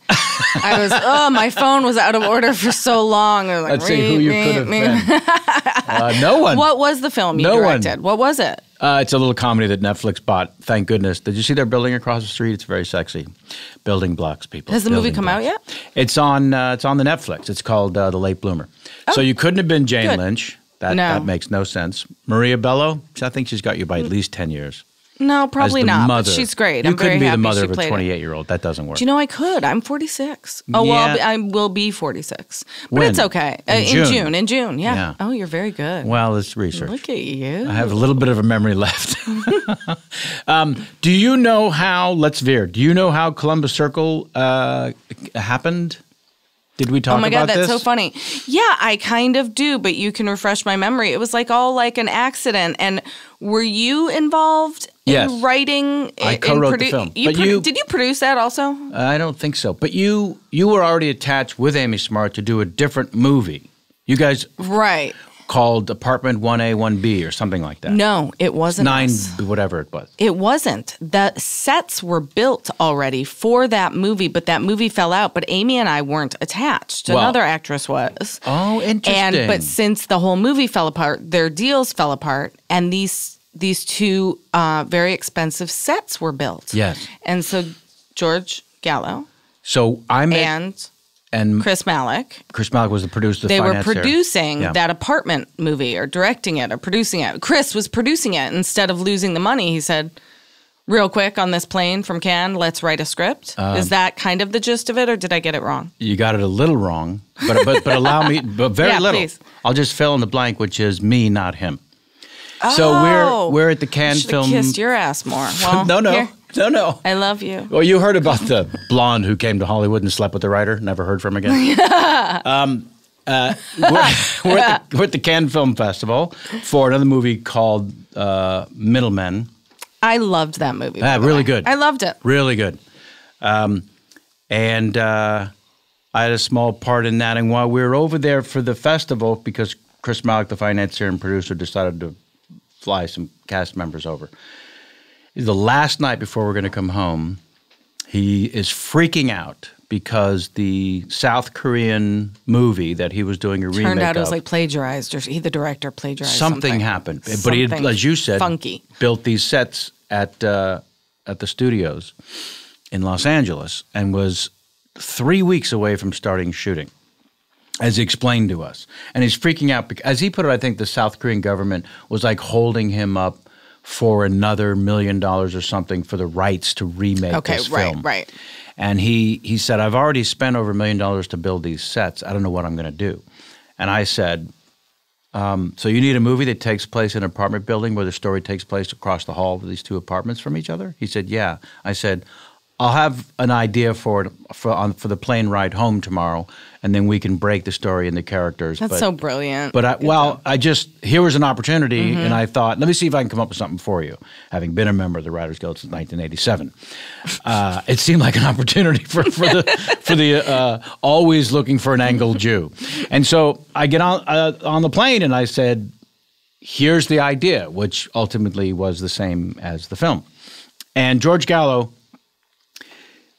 B: I was, oh, my phone was out of order for so long. I was like, who you could have been. uh, no one. What was the film you no directed? One. What was it?
A: Uh, it's a little comedy that Netflix bought. Thank goodness. Did you see their building across the street? It's very sexy. Building blocks, people. Has the building movie come blocks. out yet? It's on. Uh, it's on the Netflix. It's called uh, The Late Bloomer. Oh, so you couldn't have been Jane good. Lynch. That, no. that makes no sense. Maria Bello. I think she's got you by at hmm. least ten years.
B: No, probably not. Mother. But she's great. You I'm couldn't very be happy the mother of a 28
A: year old. That doesn't work. Do you know
B: I could? I'm 46. Oh well, I'll be, I will be 46, but When? it's okay. In uh, In June. June. In June, yeah. Yeah. Oh, you're very good.
A: well, it's research. Look
B: at you. I have a
A: little bit of a memory left. um, do you know how? Let's veer. Do you know how Columbus Circle uh, happened? Did we talk? Oh my god, that's this? so funny.
B: Yeah, I kind of do, but you can refresh my memory. It was like all like an accident. And were you involved in yes. writing? I co-wrote produ- the film. You but pro- you, did you produce that also?
A: I don't think so. But you you were already attached with Amy Smart to do a different movie. You guys, right? called apartment 1A 1B or something like that.
B: No, it wasn't. 9 us.
A: whatever it was.
B: It wasn't. The sets were built already for that movie, but that movie fell out, but Amy and I weren't attached. Well, Another actress was. Oh, interesting. And but since the whole movie fell apart, their deals fell apart and these these two uh, very expensive sets were built. Yes. And so George Gallo.
A: So I am and and Chris Malick. Chris Malick was the producer.
B: they were producing yeah. that apartment movie, or directing it, or producing it. Chris was producing it instead of losing the money. He said, "Real quick on this plane from Cannes, let's write a script." Um, Is that kind of the gist of it, or did I get it wrong?
A: You got it a little wrong, but but, but allow me, but very yeah, little. Please. I'll just fill in the blank, which is me, not him.
B: Oh, so we're oh, we're
A: at the Cannes Film. Kissed your ass more. Well, no, no. Here.
B: No, no. I love you.
A: Well, you heard about the blonde who came to Hollywood and slept with the writer, never heard from again. um, uh, we're, we're, at the, we're, at the, Cannes Film Festival for another movie called uh, Middlemen.
B: I loved that movie. Yeah, really way. good. I loved it.
A: Really good. Um, and uh, I had a small part in that. And while we were over there for the festival, because Chris Malick, the financier and producer, decided to fly some cast members over the last night before we're going to come home, he is freaking out because the South Korean movie that he was doing a turned remake turned out it was of, like
B: plagiarized, or he, the director plagiarized. Something, something. happened, something but he, had, as you said, funky
A: built these sets at uh, at the studios in Los Angeles, and was three weeks away from starting shooting, as he explained to us. And he's freaking out because, as he put it, I think the South Korean government was like holding him up for another million dollars or something for the rights to remake okay, this film. Okay, right, right. And he he said, I've already spent over a million dollars to build these sets. I don't know what I'm going to do. And I said, um, so you need a movie that takes place in an apartment building where the story takes place across the hall of these two apartments from each other? He said, yeah. I said, I'll have an idea for it for on for the plane ride home tomorrow, and then we can break the story and the characters. That's but, so
B: brilliant. But
A: I, well, job. I just here was an opportunity, mm-hmm. and I thought, let me see if I can come up with something for you. Having been a member of the Writers Guild since 1987, uh, it seemed like an opportunity for, for the for the uh, always looking for an angle Jew. And so I get on uh, on the plane, and I said, "Here's the idea," which ultimately was the same as the film. And George Gallo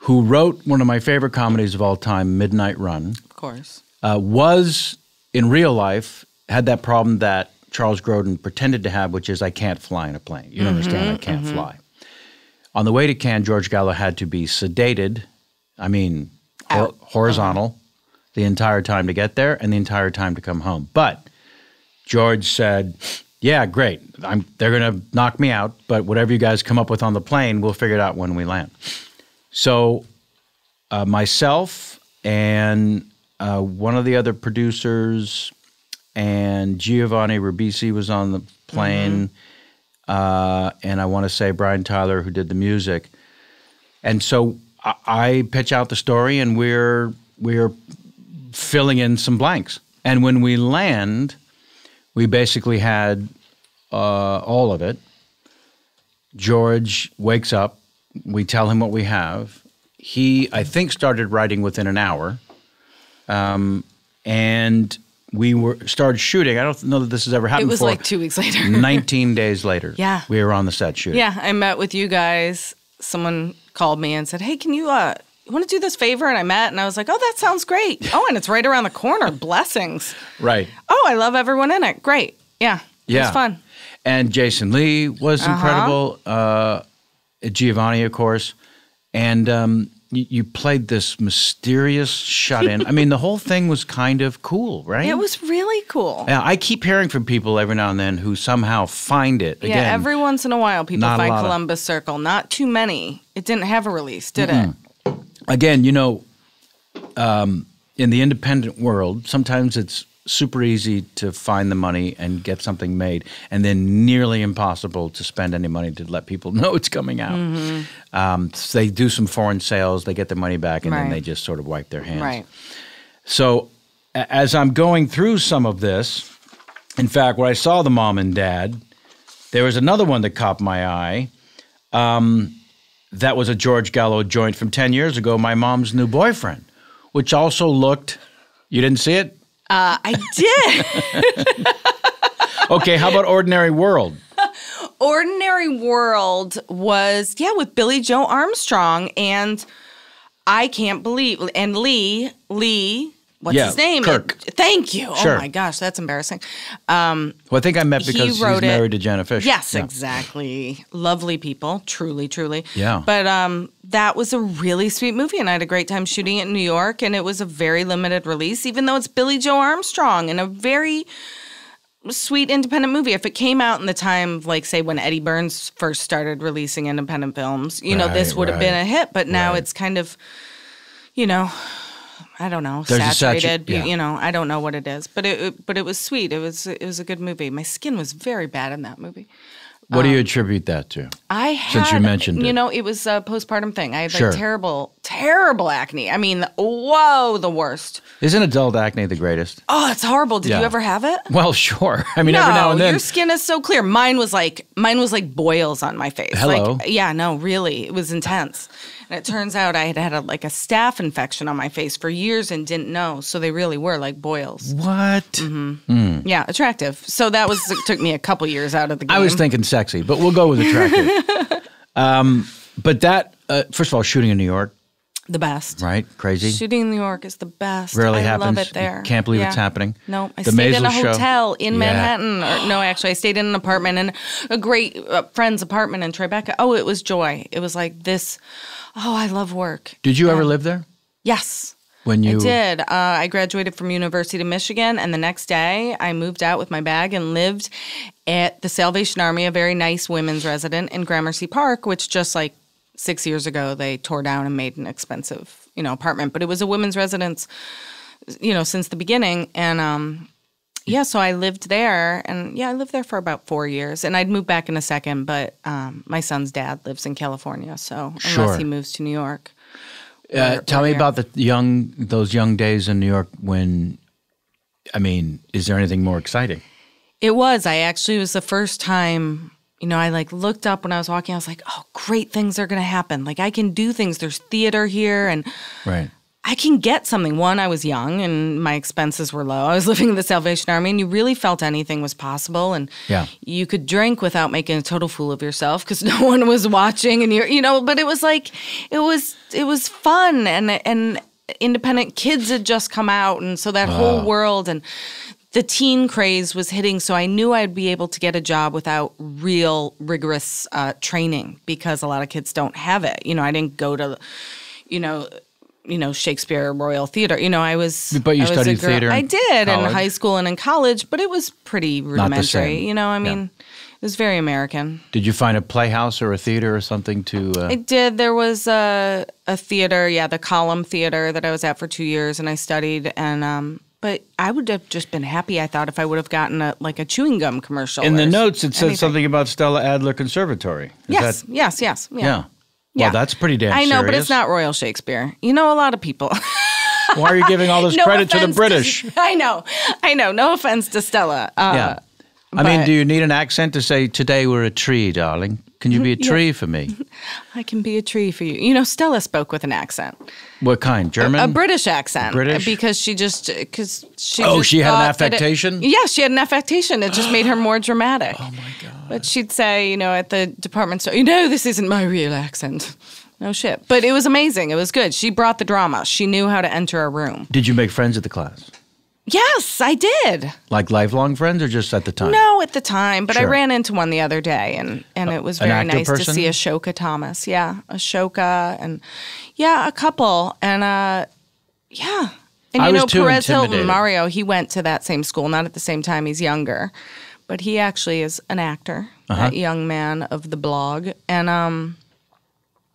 A: who wrote one of my favorite comedies of all time, Midnight Run. Of course. Uh, was in real life had that problem that Charles Grodin pretended to have, which is I can't fly in a plane. You mm -hmm, understand? I can't mm -hmm. fly. On the way to Cannes, George Gallo had to be sedated. I mean, hor horizontal the entire time to get there and the entire time to come home. But George said, "Yeah, great. I'm, they're going to knock me out, but whatever you guys come up with on the plane, we'll figure it out when we land." So, uh, myself and uh, one of the other producers and Giovanni Ribisi was on the plane, mm-hmm. uh, and I want to say Brian Tyler who did the music, and so I, I pitch out the story, and we're we're filling in some blanks, and when we land, we basically had uh, all of it. George wakes up we tell him what we have. He, I think, started writing within an hour, um, and we were started shooting. I don't know that this has ever happened. It was before. like two weeks later. Nineteen days later. Yeah, we were on the set shooting. Yeah,
B: I met with you guys. Someone called me and said, "Hey, can you uh, you want to do this favor?" And I met, and I was like, "Oh, that sounds great. Oh, and it's right around the corner. Blessings." Right. Oh, I love everyone in it. Great. Yeah. Yeah. It was fun.
A: And Jason Lee was uh-huh. incredible. Uh, Giovanni, of course, and um, you, you, played this mysterious shut in. I mean, the whole thing was kind of cool, right? It
B: was really cool. Yeah,
A: I keep hearing from people every now and then who somehow find it. Again, yeah, every
B: once in a while, people find Columbus of... Circle. Not too many. It didn't have a release, did mm it?
A: Again, you know, um, in the independent world, sometimes it's super easy to find the money and get something made, and then nearly impossible to spend any money to let people know it's coming out. Mm -hmm. um, so they do some foreign sales, they get their money back, and right. then they just sort of wipe their hands. Right. So, as I'm going through some of this, in fact, when I saw the mom and dad, there was another one that caught my eye. Um, that was a George Gallo joint from 10 years ago, My Mom's New Boyfriend, which also looked, you didn't see it?
B: Uh, I did.
A: okay, how about Ordinary World?
B: Ordinary World was, yeah, with Billy Joe Armstrong and I can't believe and Lee, Lee, what's yeah, his name? Kirk. It, thank you. Oh sure. Oh my gosh, that's embarrassing. Um, well,
A: I think I met because he wrote he's married it. to Jenna Fisher. Yes, yeah.
B: exactly. Lovely people, truly, truly. Yeah. But um, that was a really sweet movie, and I had a great time shooting it in New York, and it was a very limited release, even though it's Billy Joe Armstrong and a very sweet independent movie. If it came out in the time, like say when Eddie Burns first started releasing independent films, you right, know, this would right, have been a hit. But now right. it's kind of, you know, I don't know, There's saturated. Satu- yeah. You know, I don't know what it is, but it, it, but it was sweet. It was it was a good movie. My skin was very bad in that movie. What um, do you um,
A: attribute that to? I had, since you mentioned, you it. know,
B: it was a uh, postpartum thing. I had sure. like terrible, terrible acne. I mean, whoa, the worst.
A: Isn't adult acne the greatest?
B: Oh, it's horrible. Did yeah. you ever have it?
A: Well, sure. I mean, no, every now and then, your skin
B: is so clear. Mine was like mine was like boils on my face. Hello. Like, yeah, no, really, it was intense. And it turns out I had had a, like a staph infection on my face for years and didn't know. So they really were like boils. What? Mm-hmm. Mm. Yeah, attractive. So that was took me a couple years out of the game. I was
A: thinking sexy, but we'll go with
B: attractive.
A: um, but that, uh, first of all, shooting in New York, the best. Right? Crazy. Shooting
B: in New York is the best. Rarely I happens. love it there. You can't believe yeah. it's happening. No, I the stayed Maisel in a hotel show. in Manhattan. Yeah. Or, no, actually, I stayed in an apartment in a great uh, friend's apartment in Tribeca. Oh, it was joy. It was like this. Oh, I love work. Did you yeah. ever live there? Yes.
A: When you I did,
B: uh, I graduated from University of Michigan, and the next day I moved out with my bag and lived at the Salvation Army, a very nice women's resident in Gramercy Park, which just like six years ago they tore down and made an expensive you know apartment but it was a women's residence you know since the beginning and um yeah so i lived there and yeah i lived there for about four years and i'd move back in a second but um, my son's dad lives in california so unless sure. he moves to new york uh, tell me here. about
A: the young those young days in new york when i mean is there anything more exciting
B: it was i actually was the first time you know, I like looked up when I was walking. I was like, "Oh, great things are going to happen. Like I can do things. There's theater here and Right. I can get something. One, I was young and my expenses were low. I was living in the Salvation Army and you really felt anything was possible and yeah. you could drink without making a total fool of yourself cuz no one was watching and you you know, but it was like it was it was fun and and independent kids had just come out and so that wow. whole world and the teen craze was hitting, so I knew I'd be able to get a job without real rigorous uh, training because a lot of kids don't have it. You know, I didn't go to, you know, you know Shakespeare Royal Theater. You know, I was. But you I studied theater. I did college. in high school and in college, but it was pretty rudimentary. You know, I mean. Yeah. It was very American.
A: Did you find a playhouse or a theater or something to? Uh... I
B: did. There was a a theater, yeah, the Column Theater that I was at for two years, and I studied, and um, but I would have just been happy, I thought, if I would have gotten a like a chewing gum commercial. In the notes, it says something
A: about Stella Adler Conservatory. Is yes, that,
B: yes, yes, Yeah. yeah.
A: yeah. Well, that's pretty damn I know, serious. but it's not
B: Royal Shakespeare. You know a lot of people. Why are you giving all this no credit to the British? To, I know. I know. No offense to Stella. Uh, yeah. I mean, do
A: you need an accent to say, today we're a tree, darling? Can you be a tree yeah. for me?
B: I can be a tree for you. You know, Stella spoke with an accent. What kind? German? A, a British accent. British? Because she just, because uh, she. Oh, she had an affectation? It, yeah, she had an affectation. It just made her more dramatic. Oh, my God. But she'd say, you know, at the department store, you know, this isn't my real accent. No shit. But it was amazing. It was good. She brought the drama. She knew how to enter a room.
A: Did you make friends at the class?
B: Yes, I did.
A: Like lifelong friends, or just at the time? No,
B: at the time. But sure. I ran into one the other day, and and it was very nice person? to see Ashoka Thomas. Yeah, Ashoka, and yeah, a couple, and uh, yeah. And I you know, Perez Hilton, Mario, he went to that same school, not at the same time. He's younger, but he actually is an actor, uh -huh. that young man of the blog, and um.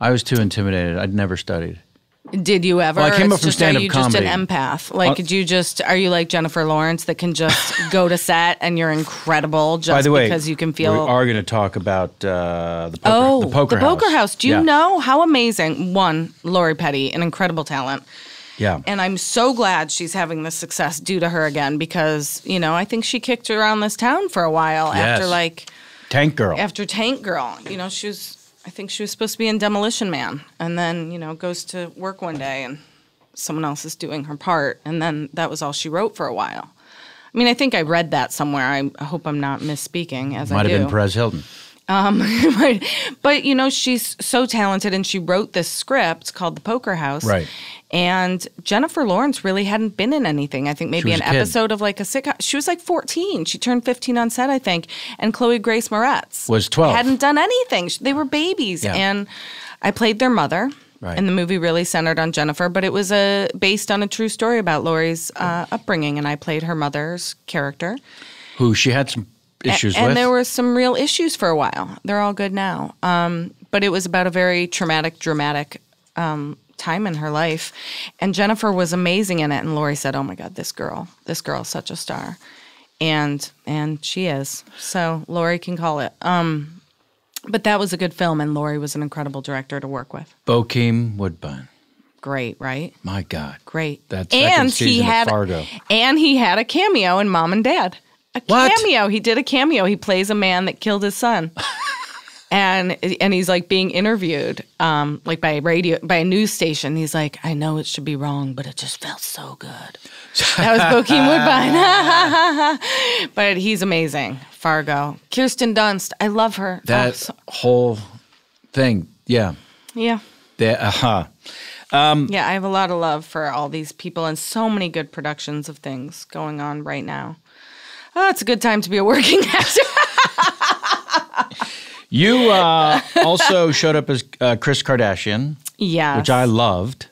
A: I was too intimidated. I'd never studied.
B: Did you ever? Well, I came up from stand up comedy. Are you just an empath? Like, uh, you just are you like Jennifer Lawrence that can just go to set and you're incredible just by the way, because you can feel? We are
A: going to talk about uh, the poker, oh the poker the house. house. Do you yeah.
B: know how amazing one Lori Petty, an incredible talent. Yeah. And I'm so glad she's having this success due to her again because, you know, I think she kicked around this town for a while yes. after like Tank Girl. After Tank Girl. You know, she was I think she was supposed to be in Demolition Man, and then you know goes to work one day and someone else is doing her part, and then that was all she wrote for a while. I mean, I think I read that somewhere. I hope I'm not misspeaking. As might I might have been Perez Hilton. Um, but, but you know, she's so talented, and she wrote this script called The Poker House, right? And Jennifer Lawrence really hadn't been in anything. I think maybe an episode of like a sitcom. She was like 14. She turned 15 on set, I think. And Chloe Grace Moretz was 12. Hadn't done anything. They were babies. Yeah. And I played their mother. Right. And the movie really centered on Jennifer, but it was a uh, based on a true story about Laurie's uh, upbringing, and I played her mother's character,
A: who she had some issues a- and with. And there
B: were some real issues for a while. They're all good now, um, but it was about a very traumatic, dramatic um, time in her life. And Jennifer was amazing in it. And Lori said, Oh my God, this girl, this girl is such a star. And and she is. So Lori can call it. Um but that was a good film and Lori was an incredible director to work with.
A: Bokeem Woodbine.
B: Great, right? My God. Great. That's and he had Fargo. And he had a cameo in Mom and Dad. A what? cameo. He did a cameo. He plays a man that killed his son. and and he's like being interviewed um like by a radio by a news station he's like i know it should be wrong but it just felt so good that was bokeem woodbine but he's amazing fargo kirsten dunst i love her oh, that
A: oh, so. whole thing yeah yeah Yeah. uh-huh
B: um, yeah i have a lot of love for all these people and so many good productions of things going on right now oh it's a good time to be a working actor
A: you uh, also showed up as uh, Chris Kardashian. yeah, Which I loved.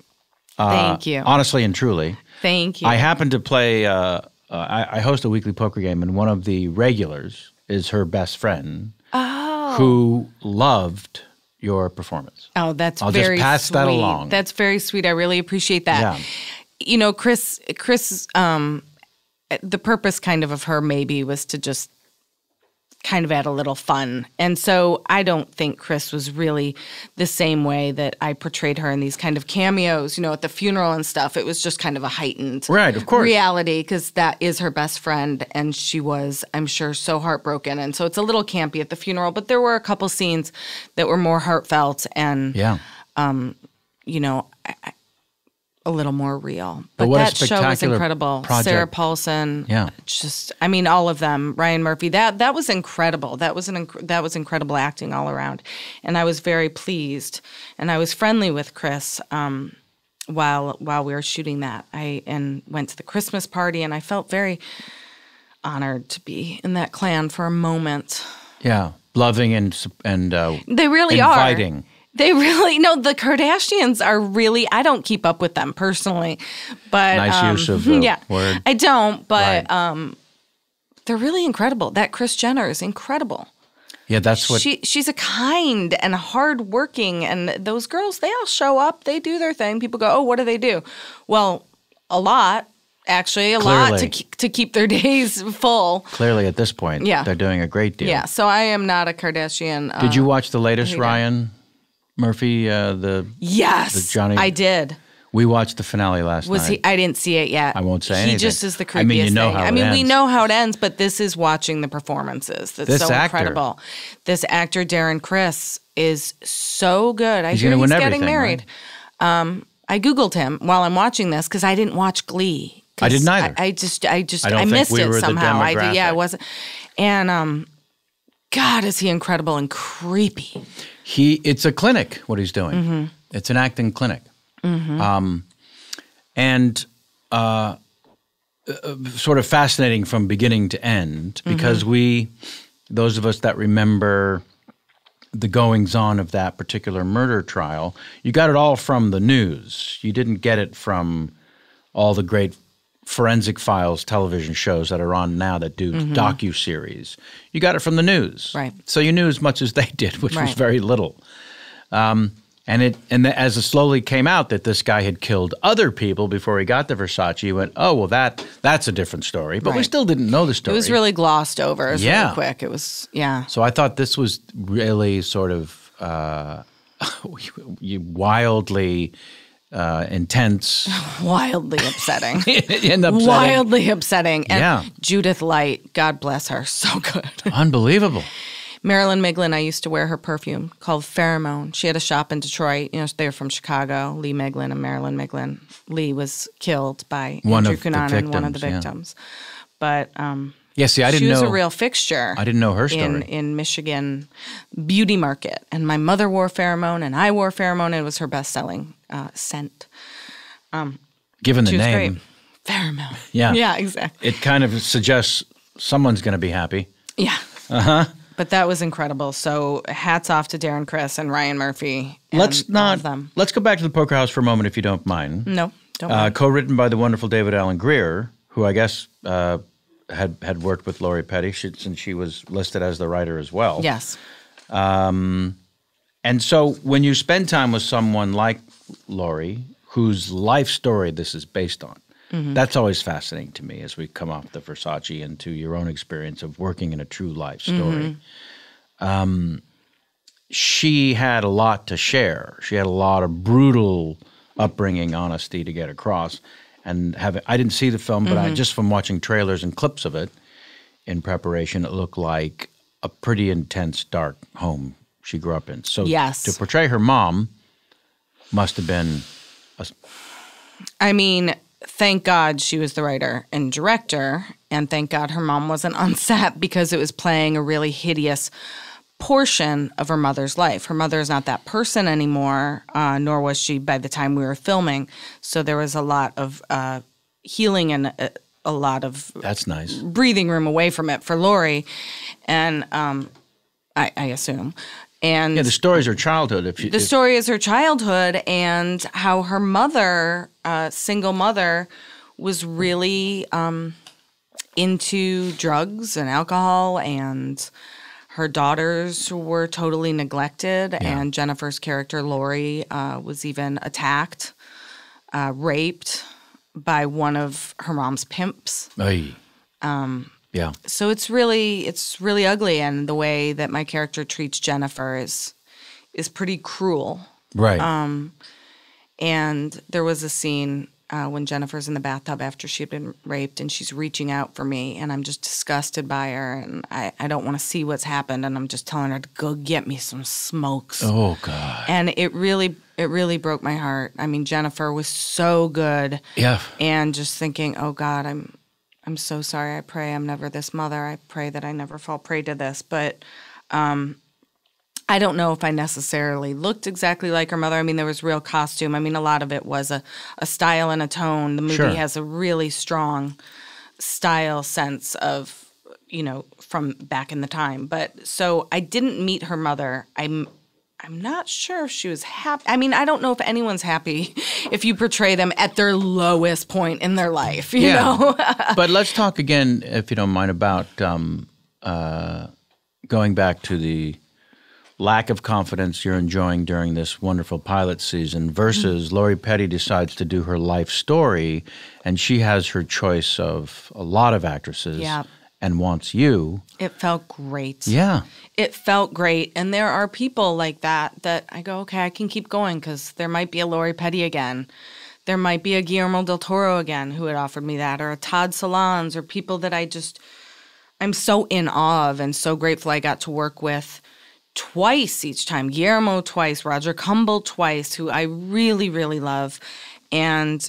A: Uh, Thank you. Honestly and truly.
B: Thank you. I happen
A: to play, uh, uh, I, I, host a weekly poker game, and one of the regulars is her best friend
B: oh.
A: who loved your performance.
B: Oh, that's I'll very just pass sweet. that along. That's very sweet. I really appreciate that. Yeah. You know, Chris, Chris, um, the purpose kind of of her maybe was to just kind of add a little fun. And so I don't think Chris was really the same way that I portrayed her in these kind of cameos, you know, at the funeral and stuff. It was just kind of a heightened right, of course. reality because that is her best friend and she was, I'm sure, so heartbroken. And so it's a little campy at the funeral, but there were a couple scenes that were more heartfelt and yeah. um you know, I, a little more real. But, but that show was incredible. Project. Sarah Paulson, yeah, just I mean, all of them. Ryan Murphy. That that was incredible. That was an that was incredible acting all around, and I was very pleased. And I was friendly with Chris um, while while we were shooting that. I and went to the Christmas party, and I felt very honored to be in that clan for a moment.
A: Yeah, loving and and uh, they really inviting. are inviting.
B: They really no. The Kardashians are really. I don't keep up with them personally, but nice um, use of the yeah. Word. I don't, but right. um, they're really incredible. That Chris Jenner is incredible.
A: Yeah, that's what she.
B: She's a kind and hardworking, and those girls. They all show up. They do their thing. People go, "Oh, what do they do?" Well, a lot actually a Clearly. lot to keep, to keep their days full.
A: Clearly, at this point, yeah, they're doing a great deal. Yeah,
B: so I am not a Kardashian. Did you uh,
A: watch the latest Ryan Murphy? Uh, the yes, the Johnny. I did. We watched the finale last was night. Was he?
B: I didn't see it yet. I won't say he anything. just is the creepiest I mean, you know thing. How I mean, ends. we know how it ends, but this is watching the performances. That's this so actor. incredible. This actor Darren Chris is so good. I he's hear he's getting married. Right? Um, I googled him while I'm watching this because I didn't watch Glee. I didn't I, I, just, I just, I, I missed we it somehow. I did, yeah, I wasn't. And um, God, is he incredible and creepy
A: he it's a clinic what he's doing. Mm-hmm. It's an acting clinic, mm-hmm. um, and uh, uh, sort of fascinating from beginning to end mm-hmm. because mm-hmm. we, those of us that remember the goings on of that particular murder trial, you got it all from the news. You didn't get it from all the great forensic files television shows that are on now that do mm-hmm. docu series. You got it from the news, right? So you knew as much as they did, which right. was very little. Um, and it and the, as it slowly came out that this guy had killed other people before he got to Versace, you went, oh well, that that's a different story. But right. we still didn't know the story. It was
B: really glossed over. It yeah, really quick. It was yeah.
A: So I thought this was really sort of uh, wildly uh, intense,
B: wildly upsetting, and upsetting. wildly upsetting. And yeah. Judith Light, God bless her, so good,
A: unbelievable.
B: Marilyn Miglin, I used to wear her perfume called Pheromone. She had a shop in Detroit. You know, they were from Chicago. Lee Miglin and Marilyn Miglin. Lee was killed by one Andrew Cunanan, one of the victims. Yeah. But um, yeah, see, I didn't know. She was a real fixture. I didn't know her story. In, in Michigan beauty market. And my mother wore pheromone and I wore pheromone. It was her best selling uh, scent. Um, Given the name. Great. Pheromone.
A: Yeah. Yeah, exactly. It kind of suggests someone's going to be happy. Yeah. Uh huh.
B: But that was incredible. So hats off to Darren Chris and Ryan Murphy. And let's not.
A: Let's go back to the Poker House for a moment, if you don't mind.
B: No, don't. Uh,
A: co-written by the wonderful David Allen Greer, who I guess uh, had had worked with Lori Petty she, since she was listed as the writer as well. Yes. Um, and so when you spend time with someone like Lori, whose life story this is based on, mm-hmm. that's always fascinating to me as we come off the Versace into your own experience of working in a true life story. Mm-hmm. Um, she had a lot to share. She had a lot of brutal upbringing honesty to get across and have it, I didn't see the film, but mm-hmm. I just from watching trailers and clips of it in preparation, it looked like a pretty intense, dark home she grew up in. So yes. to portray her mom must have been. A-
B: I mean, thank God she was the writer and director, and thank God her mom wasn't on set because it was playing a really hideous portion of her mother's life. Her mother is not that person anymore, uh, nor was she by the time we were filming. So there was a lot of uh, healing and a, uh, a, lot of that's nice breathing room away from it for Lori, and um, I, I, assume. And yeah, the story is her
A: childhood. If you, the if- story
B: is her childhood and how her mother, uh, single mother, was really um, into drugs and alcohol and her daughters were totally neglected, yeah. and Jennifer's character, Lori, uh, was even attacked, uh, raped by one of her mom's pimps. Um, yeah. So it's really it's really ugly, and the way that my character treats Jennifer is is pretty cruel. Right. Um, and there was a scene uh, when Jennifer's in the bathtub after she had been raped and she's reaching out for me and I'm just disgusted by her and I, I don't want to see what's happened and I'm just telling her to go get me some smokes. Oh God. And it really it really broke my heart. I mean Jennifer was so good. Yeah. And just thinking, oh God, I'm I'm so sorry. I pray I'm never this mother. I pray that I never fall prey to this. But um I don't know if I necessarily looked exactly like her mother. I mean, there was real costume. I mean, a lot of it was a, a style and a tone. The movie sure. has a really strong style sense of, you know, from back in the time. But so I didn't meet her mother. I'm I'm not sure if she was happy. I mean, I don't know if anyone's happy if you portray them at their lowest point in their life, you yeah. know?
A: but let's talk again, if you don't mind, about um, uh, going back to the lack of confidence you're enjoying during this wonderful pilot season versus mm-hmm. Lori Petty decides to do her life story and she has her choice of a lot of actresses yeah. and wants you.
B: It felt great. Yeah. It felt great. And there are people like that that I go, okay, I can keep going because there might be a Lori Petty again. There might be a Guillermo del Toro again who had offered me that, or a Todd Salons, or people that I just, I'm so in awe of and so grateful I got to work with twice each time Guillermo twice, Roger Cumble twice, who I really, really love, and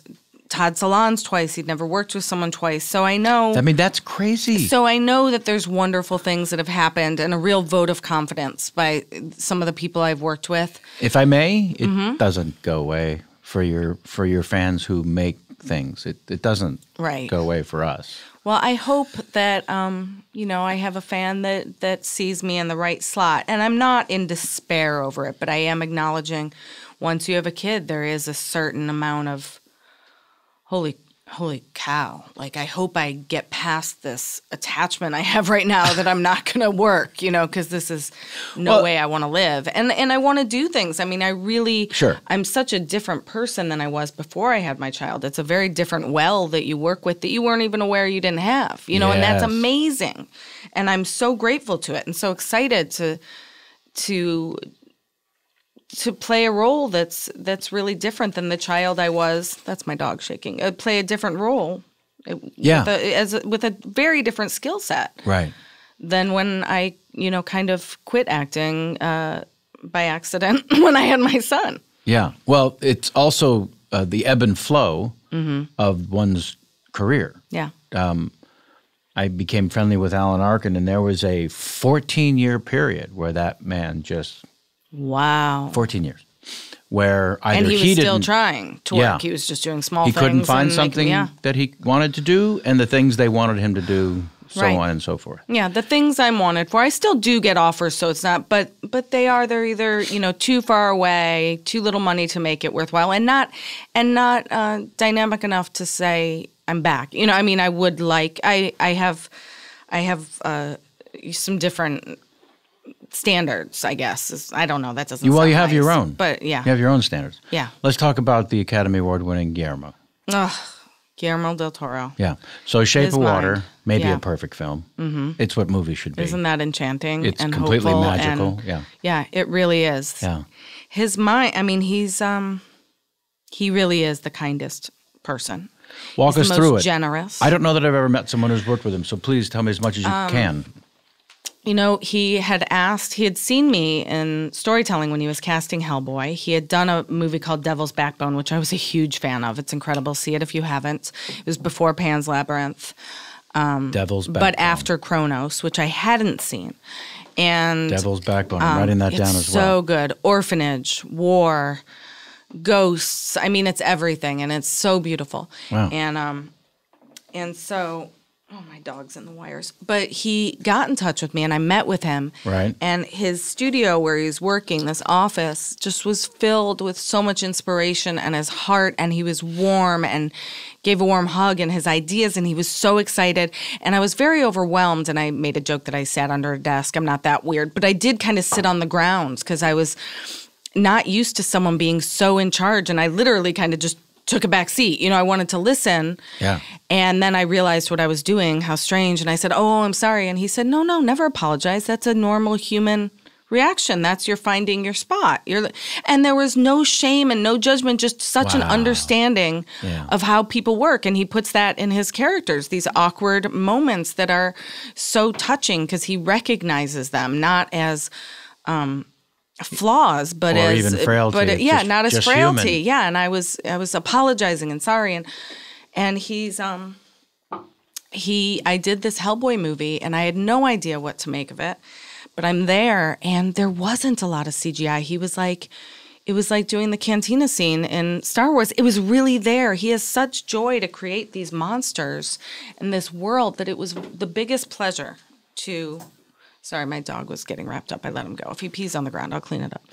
B: Todd Salons twice. He'd never worked with someone twice. So I know. I mean, that's crazy. So I know that there's wonderful things that have happened and a real vote of confidence by some of the people I've worked with.
A: If I may, it mm-hmm. doesn't go away for your for your fans who make things. It it doesn't right. go away for us.
B: Well, I hope that um, you know I have a fan that that sees me in the right slot, and I'm not in despair over it, but I am acknowledging once you have a kid, there is a certain amount of holy holy cow like i hope i get past this attachment i have right now that i'm not going to work you know because this is no well, way i want to live and and i want to do things i mean i really sure i'm such a different person than i was before i had my child it's a very different well that you work with that you weren't even aware you didn't have you know yes. and that's amazing and i'm so grateful to it and so excited to to to play a role that's that's really different than the child I was. That's my dog shaking. Uh, play a different role. Uh, yeah, with a, as a, with a very different skill set. Right. Than when I, you know, kind of quit acting uh, by accident when I had my son.
A: Yeah. Well, it's also uh, the ebb and flow mm-hmm. of one's career. Yeah. Um, I became friendly with Alan Arkin, and there was a 14 year period where that man just
B: Wow.
A: 14 years. Where either and he was not still trying to work. Yeah. He was just doing
B: small. He couldn't find something yeah.
A: that he wanted to do, and the things they wanted him to do, so right. on and so forth.
B: Yeah, the things I'm wanted for. I still do get offers, so it's not. But but they are they're either you know too far away, too little money to make it worthwhile, and not and not uh, dynamic enough to say I'm back. You know, I mean, I would like I I have I have. Uh, some different standards, I guess. I don't know. That doesn't. Well, you have nice, your own, but yeah, you
A: have your own standards. Yeah. Let's talk about the Academy Award-winning Guillermo.
B: Ugh, Guillermo del Toro. Yeah. So Shape His of Water mind. may yeah. be a
A: perfect film. Mm-hmm. It's what movies should be. Isn't that enchanting? It's and completely magical. And, yeah.
B: Yeah, it really is. Yeah. His mind. I mean, he's um, he really is the kindest person. Walk he's us through it. Generous. I don't know
A: that I've ever met someone who's worked with him, so please tell me as much as you um, can
B: you know, he had asked, he had seen me in storytelling when he was casting Hellboy. He had done a movie called Devil's Backbone, which I was a huge fan of. It's incredible. See it if you haven't. It was before Pan's Labyrinth. Um, Devil's Backbone. But after Kronos, which I hadn't seen. And Devil's Backbone. I'm um, writing that um, down as well. So good. Orphanage, War, Ghosts. I mean, it's everything, and it's so beautiful. Wow. And um, and so oh my dog's in the wires but he got in touch with me and i met with him right and his studio where he's working this office just was filled with so much inspiration and his heart and he was warm and gave a warm hug and his ideas and he was so excited and i was very overwhelmed and i made a joke that i sat under a desk i'm not that weird but i did kind of sit on the ground because i was not used to someone being so in charge and i literally kind of just took a back seat. You know, I wanted to listen. Yeah. And then I realized what I was doing, how strange. And I said, Oh, I'm sorry. And he said, No, no, never apologize. That's a normal human reaction. That's your finding your spot. You're, and there was no shame and no judgment, just such wow. an understanding yeah. of how people work. And he puts that in his characters, these awkward moments that are so touching because he recognizes them, not as um, flaws, but or as even frailty, but uh, yeah, just, not as frailty. Human. Yeah, and I was I was apologizing and sorry and and he's um he I did this Hellboy movie and I had no idea what to make of it. But I'm there and there wasn't a lot of CGI. He was like it was like doing the cantina scene in Star Wars. It was really there. He has such joy to create these monsters and this world that it was the biggest pleasure to Sorry, my dog was getting wrapped up. I let him go. If he pees on the ground, I'll clean it up.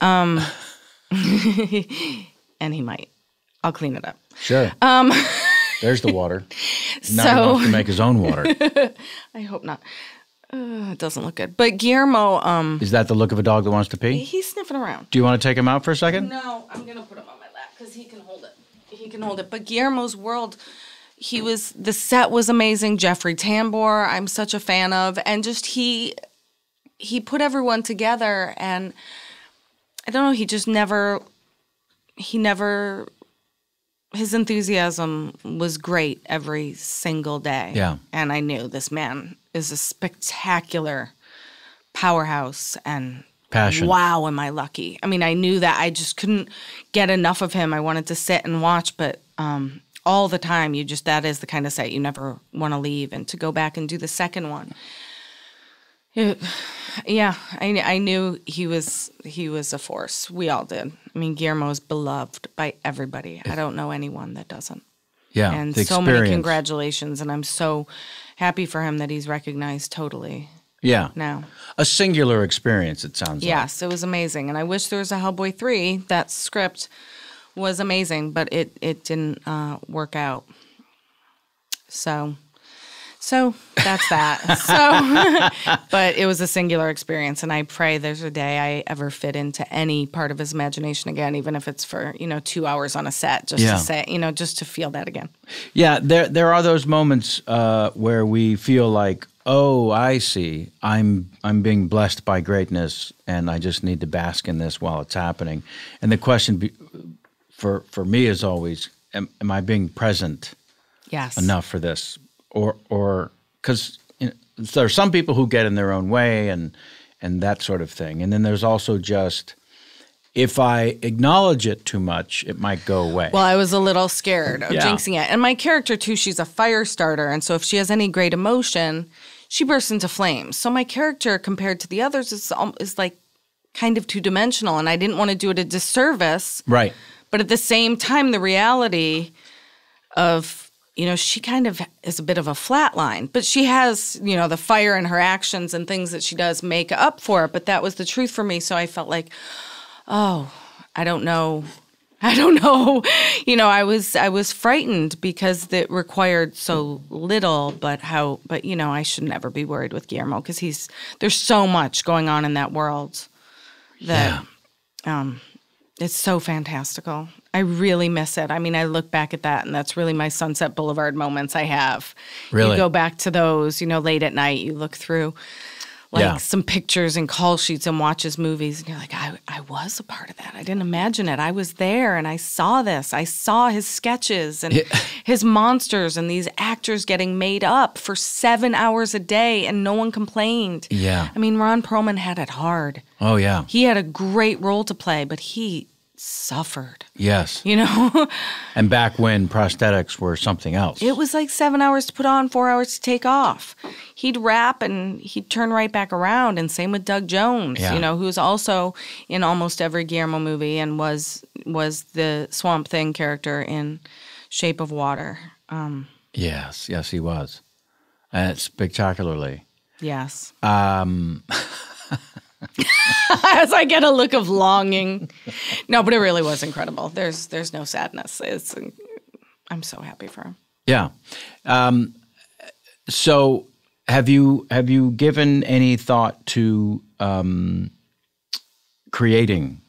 B: Um, and he might. I'll clean it up. Sure. Um,
A: There's the water. Not so, enough to make his own water.
B: I hope not. Uh, it doesn't look good. But Guillermo. Um,
A: Is that the look of a dog that wants to pee? He's
B: sniffing around.
A: Do you want to take him out for a second?
B: No, I'm going to put him on my lap because he can hold it. He can hold it. But Guillermo's world he was the set was amazing. Jeffrey Tambor, I'm such a fan of, and just he he put everyone together, and I don't know, he just never he never his enthusiasm was great every single day. Yeah, and I knew this man is a spectacular powerhouse and
A: Passion. Wow,
B: am I lucky? I mean, I knew that I just couldn't get enough of him. I wanted to sit and watch, but um, all the time. You just, that is the kind of set you never want to leave. And to go back and do the second one. It, yeah, I, I knew he was he was a force. We all did. I mean, Guillermo is beloved by everybody. I don't know anyone that doesn't. Yeah, and so experience. many congratulations, and I'm so happy for him that he's recognized totally.
A: Yeah. Now, a singular experience. It sounds. Yes,
B: like. it was amazing, and I wish there was a Hellboy three. That script was amazing, but it it didn't uh, work out. So, so that's that. so, but it was a singular experience, and I pray there's a day I ever fit into any part of his imagination again, even if it's for you know two hours on a set, just yeah. to say you know just to feel that again.
A: Yeah, there there are those moments uh, where we feel like. Oh, I see. I'm I'm being blessed by greatness, and I just need to bask in this while it's happening. And the question be- for for me is always am, am I being present yes enough for this or or because you know, there are some people who get in their own way and and that sort of thing and then there's also just if I acknowledge it too much, it might go away.
B: Well, I was a little scared of yeah. jinxing it. And my character, too, she's a fire starter. And so if she has any great emotion, she bursts into flames. So my character, compared to the others, is, is like kind of two dimensional. And I didn't want to do it a disservice. Right. But at the same time, the reality of you know she kind of is a bit of a flat line but she has you know the fire in her actions and things that she does make up for it but that was the truth for me so i felt like oh i don't know i don't know you know i was i was frightened because it required so little but how but you know i should never be worried with guillermo because he's there's so much going on in that world that yeah. um it's so fantastical. I really miss it. I mean, I look back at that, and that's really my Sunset Boulevard moments I have. Really? You go back to those, you know, late at night, you look through like yeah. some pictures and call sheets and watches movies, and you're like, I, I was a part of that. I didn't imagine it. I was there and I saw this. I saw his sketches and yeah. his monsters and these actors getting made up for seven hours a day, and no one complained. Yeah. I mean, Ron Perlman had it hard. Oh, yeah. He had a great role to play, but he suffered.
A: Yes. You
B: know?
A: and back when prosthetics were something else.
B: It was like seven hours to put on, four hours to take off. He'd wrap and he'd turn right back around. And same with Doug Jones, yeah. you know, who's also in almost every Guillermo movie and was was the swamp thing character in Shape of Water. Um, yes,
A: yes, he was. And spectacularly. Yes. Um
B: As I get a look of longing. No, but it really was incredible. There's there's no sadness. It's I'm so happy for him.
A: Yeah. Um, so have you have you given any thought to um, creating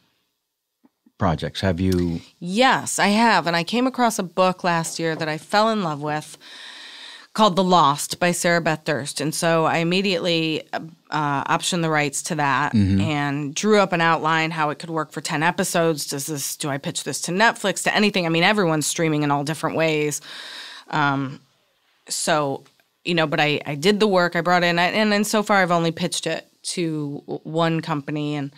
A: projects? Have you?
B: Yes, I have, and I came across a book last year that I fell in love with called The Lost by Sarah Beth Durst. And so I immediately uh, optioned the rights to that mm-hmm. and drew up an outline how it could work for 10 episodes. Does this, do I pitch this to Netflix, to anything? I mean, everyone's streaming in all different ways. Um, so, you know, but I, I did the work I brought in, and, and so far I've only pitched it to one company and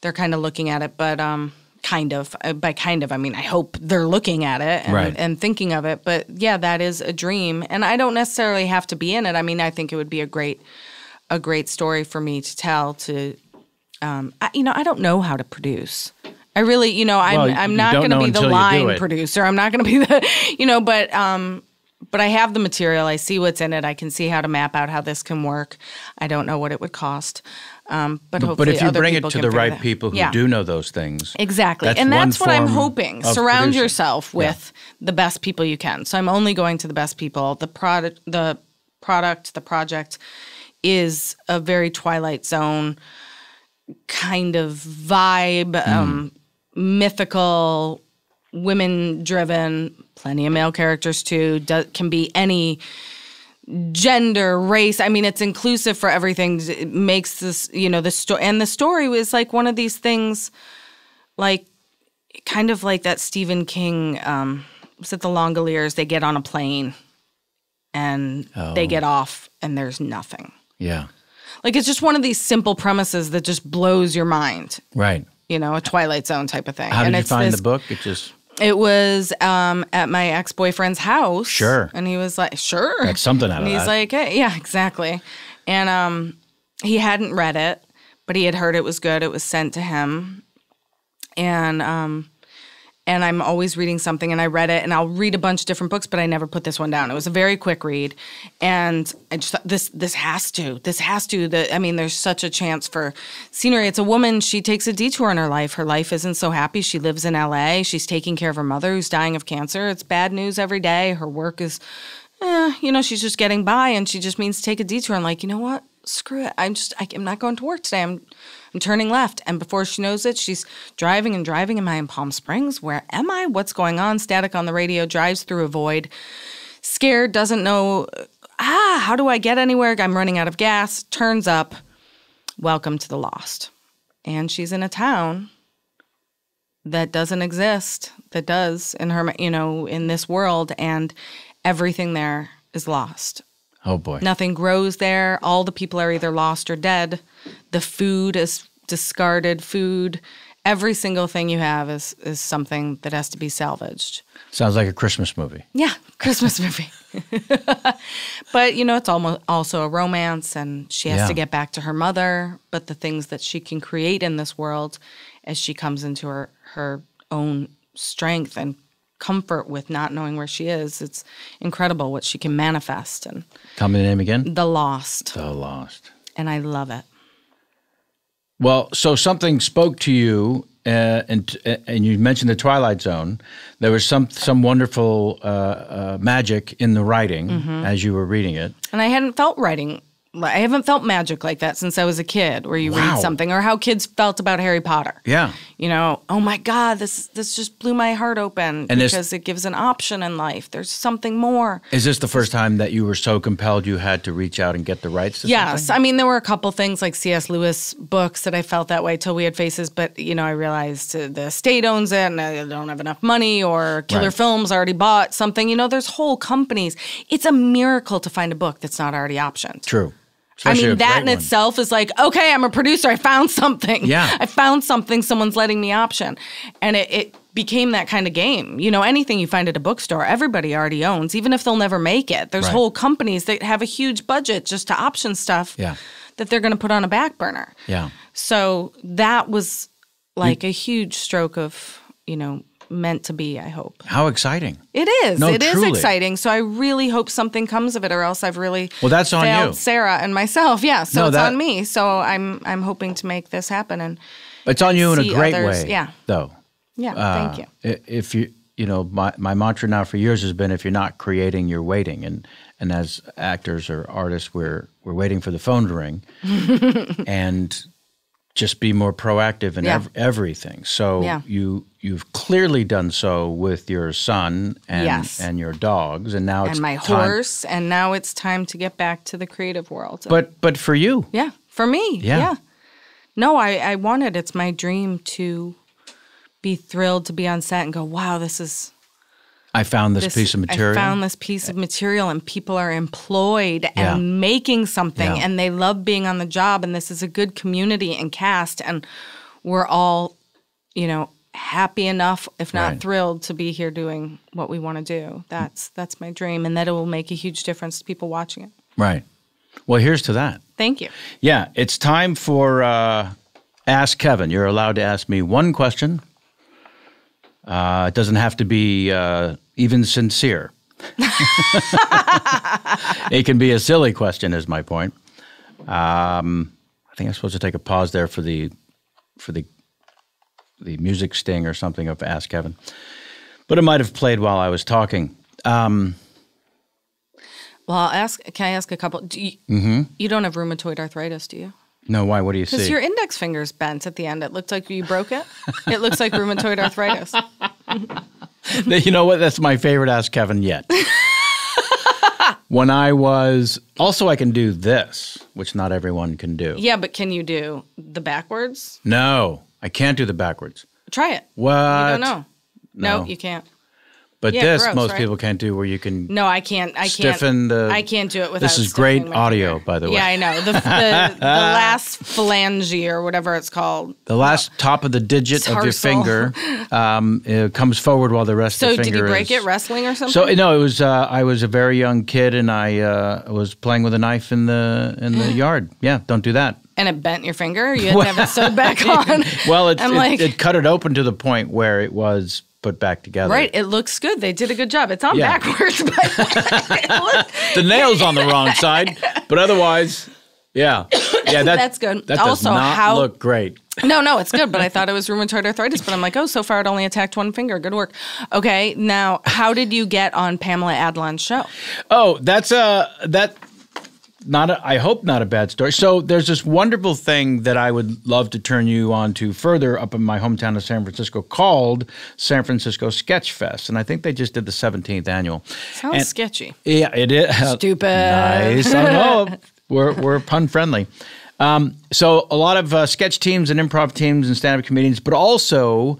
B: they're kind of looking at it. But, um, kind of uh, by kind of i mean i hope they're looking at it and, right. and, thinking of it but yeah that is a dream and i don't necessarily have to be in it i mean i think it would be a great a great story for me to tell to um, I, you know i don't know how to produce i really you know i'm, well, I'm not going to be the line producer i'm not going to be the you know but um but i have the material i see what's in it i can see how to map out how this can work i don't know what it would cost um, but, but, but, if you bring it to the right that. people who yeah. do
A: know those things, exactly, that's and that's what I'm hoping. Surround producing. yourself
B: with yeah. the best people you can. So I'm only going to the best people. The product, the product, the project is a very Twilight Zone kind of vibe, mm. um, mythical, women-driven. Plenty of male characters too. Do, can be any gender, race. I mean, it's inclusive for everything. It makes this, you know, the story. And the story was like one of these things, like kind of like that Stephen King, um, was it The Longoliers? They get on a plane and oh. they get oh. off and there's nothing. Yeah. Like it's just one of these simple premises that just blows your mind. Right. You know, a Twilight Zone type of thing. How and did you find this, the
A: book? It just
B: it was um, at my ex boyfriend's house. Sure. And he was like, sure. like something out and of he's that. like, hey, yeah, exactly. And um, he hadn't read it, but he had heard it was good. It was sent to him. And um, and I'm always reading something and I read it and I'll read a bunch of different books but I never put this one down. It was a very quick read and I just thought this this has to. This has to. The, I mean there's such a chance for scenery. It's a woman, she takes a detour in her life. Her life isn't so happy. She lives in LA. She's taking care of her mother who's dying of cancer. It's bad news every day. Her work is eh, you know, she's just getting by and she just means take a detour and like, you know what? Screw it. I'm just I, I'm not going to work today. I'm I'm turning left. And before she knows it, she's driving and driving. Am I in Palm Springs? Where am I? What's going on? Static on the radio drives through a void, scared, doesn't know, ah, how do I get anywhere? I'm running out of gas. Turns up, welcome to the lost. And she's in a town that doesn't exist, that does in her, you know, in this world. And everything there is lost. Oh boy. Nothing grows there. All the people are either lost or dead. The food is discarded food. Every single thing you have is is something that has to be salvaged.
A: Sounds like a Christmas movie.
B: Yeah, Christmas movie. but you know, it's almost also a romance and she has yeah. to get back to her mother, but the things that she can create in this world as she comes into her her own strength and comfort with not knowing where she is. It's incredible what she can manifest. And
A: tell me the name again.
B: The Lost. The Lost. And I love it.
A: Well, so something spoke to you, uh, and uh, and you mentioned the Twilight Zone. There was some some wonderful uh, uh, magic in the writing mm-hmm. as you were reading it.
B: And I hadn't felt writing I haven't felt magic like that since I was a kid, where you wow. read something, or how kids felt about Harry Potter. Yeah, you know, oh my God, this this just blew my heart open and because it gives an option in life. There's something more.
A: Is this the first time that you were so compelled you had to reach out and get the rights? yes, something? I
B: mean there were a couple things like C.S. Lewis books that I felt that way till we had faces, but you know I realized uh, the state owns it and I don't have enough money, or Killer right. Films already bought something. You know, there's whole companies. It's a miracle to find a book that's not already optioned.
A: True. Especially I mean, that in one.
B: itself is like, okay, I'm a producer. I found something. Yeah. I found something. Someone's letting me option. And it, it became that kind of game. You know, anything you find at a bookstore, everybody already owns, even if they'll never make it. There's right. whole companies that have a huge budget just to option stuff yeah. that they're going to put on a back burner. Yeah. So that was like you, a huge stroke of, you know, meant to be, I hope.
A: How exciting.
B: It is. No, it truly. is exciting. So I really hope something comes of it or else I've really Well, that's on you. Sarah and myself. Yeah, so no, it's that, on me. So I'm I'm hoping to make this happen and It's
A: on you in a great others. way. Yeah. Though.
B: Yeah, uh, thank
A: you. If you you know, my, my mantra now for years has been if you're not creating, you're waiting. And and as actors or artists, we're we're waiting for the phone to ring, and just be more proactive in yeah. ev- everything. So yeah. you you've clearly done so with your son and yes. and your dogs and now and my time. horse
B: and now it's time to get back to the creative world but
A: but for you
B: yeah for me yeah, yeah. no i i wanted it's my dream to be thrilled to be on set and go wow this is
A: I found this, this, piece of material. I found
B: this piece of material, and people are employed yeah. and making something, yeah. and they love being on the job. And this is a good community and cast, and we're all, you know, happy enough, if not right. thrilled, to be here doing what we want to do. That's that's my dream, and that it will make a huge difference to people watching it.
A: Right. Well, here's to that. Thank you. Yeah, it's time for uh, ask Kevin. You're allowed to ask me one question. Uh, it doesn't have to be uh, even sincere. it can be a silly question, is my point. Um, I think I'm supposed to take a pause there for the for the the music sting or something of Ask Kevin. But it might have played while I was talking. Um,
B: well, I'll ask. Can I ask a couple? Do you, mm-hmm. you don't have rheumatoid arthritis, do you?
A: No, why? What do you see? Because your
B: index finger's bent at the end. It looks like you broke it. it looks like rheumatoid arthritis.
A: you know what? That's my favorite Ask Kevin yet. when I was also, I can do this, which not everyone can do. Yeah,
B: but can you do the backwards?
A: No. I can't do the backwards. Try it. What? You don't know.
B: No, no you can't. But yeah, this gross, most right? people
A: can't do where you can No,
B: I can't I stiffen can't stiffen the I can't do it without This is
A: great audio finger. by the way. Yeah, I
B: know. The the, the last phalange or whatever it's called.
A: The last no. top of the digit Tarsal. of your finger um, comes forward while the rest so of the finger So did you break is, it
B: wrestling or something? So
A: no, it was uh, I was a very young kid and I uh, was playing with a knife in the in the mm. yard. Yeah, don't do that
B: and it bent your finger. You had to have it sewed back on.
A: well, it, it, like, it, cut it open to the point where it was put back together. Right.
B: It looks good. They did a good job. It's on yeah. backwards, but
A: the nail's on the wrong side. But otherwise, yeah, yeah, that, that's good. That also, how, look great.
B: no, no, it's good. But I thought it was rheumatoid arthritis. But I'm like, oh, so far it only attacked one finger. Good work. Okay, now how did you get on Pamela Adlon's show?
A: Oh, that's uh that not a, I hope not a bad story. So there's this wonderful thing that I would love to turn you on to further up in my hometown of San Francisco called San Francisco Sketch Fest, and I think they just did the 17th annual. Sounds and, sketchy. Yeah, it is. Stupid. nice. I know. We're we're pun friendly. Um, so a lot of uh, sketch teams and improv teams and stand-up comedians, but also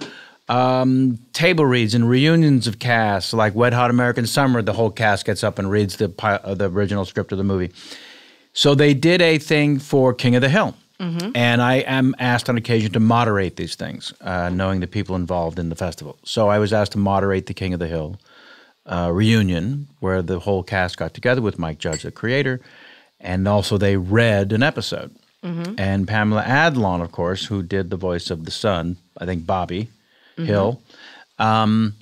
A: um, table reads and reunions of casts, like Wet Hot American Summer. The whole cast gets up and reads the uh, the original script of the movie. So they did a thing for King of the Hill. Mm-hmm. And I am asked on occasion to moderate these things, uh, knowing the people involved in the festival. So I was asked to moderate the King of the Hill uh, reunion, where the whole cast got together with Mike Judge, the creator, and also they read an episode. Mm-hmm. And Pamela Adlon, of course, who did the voice of the son, I think Bobby mm-hmm. Hill, um,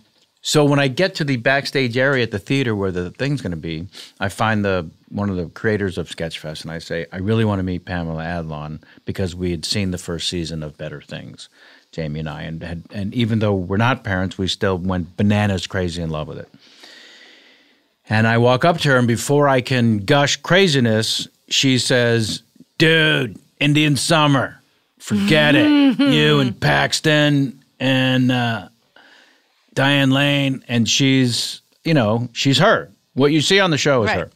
A: so when I get to the backstage area at the theater where the thing's going to be, I find the one of the creators of Sketchfest and I say, I really want to meet Pamela Adlon because we had seen the first season of Better Things, Jamie and I, and had, and even though we're not parents, we still went bananas crazy in love with it. And I walk up to her, and before I can gush craziness, she says, "Dude, Indian Summer, forget it. You and Paxton and." Uh, Diane Lane, and she's, you know, she's her. What you see on the show is right. her.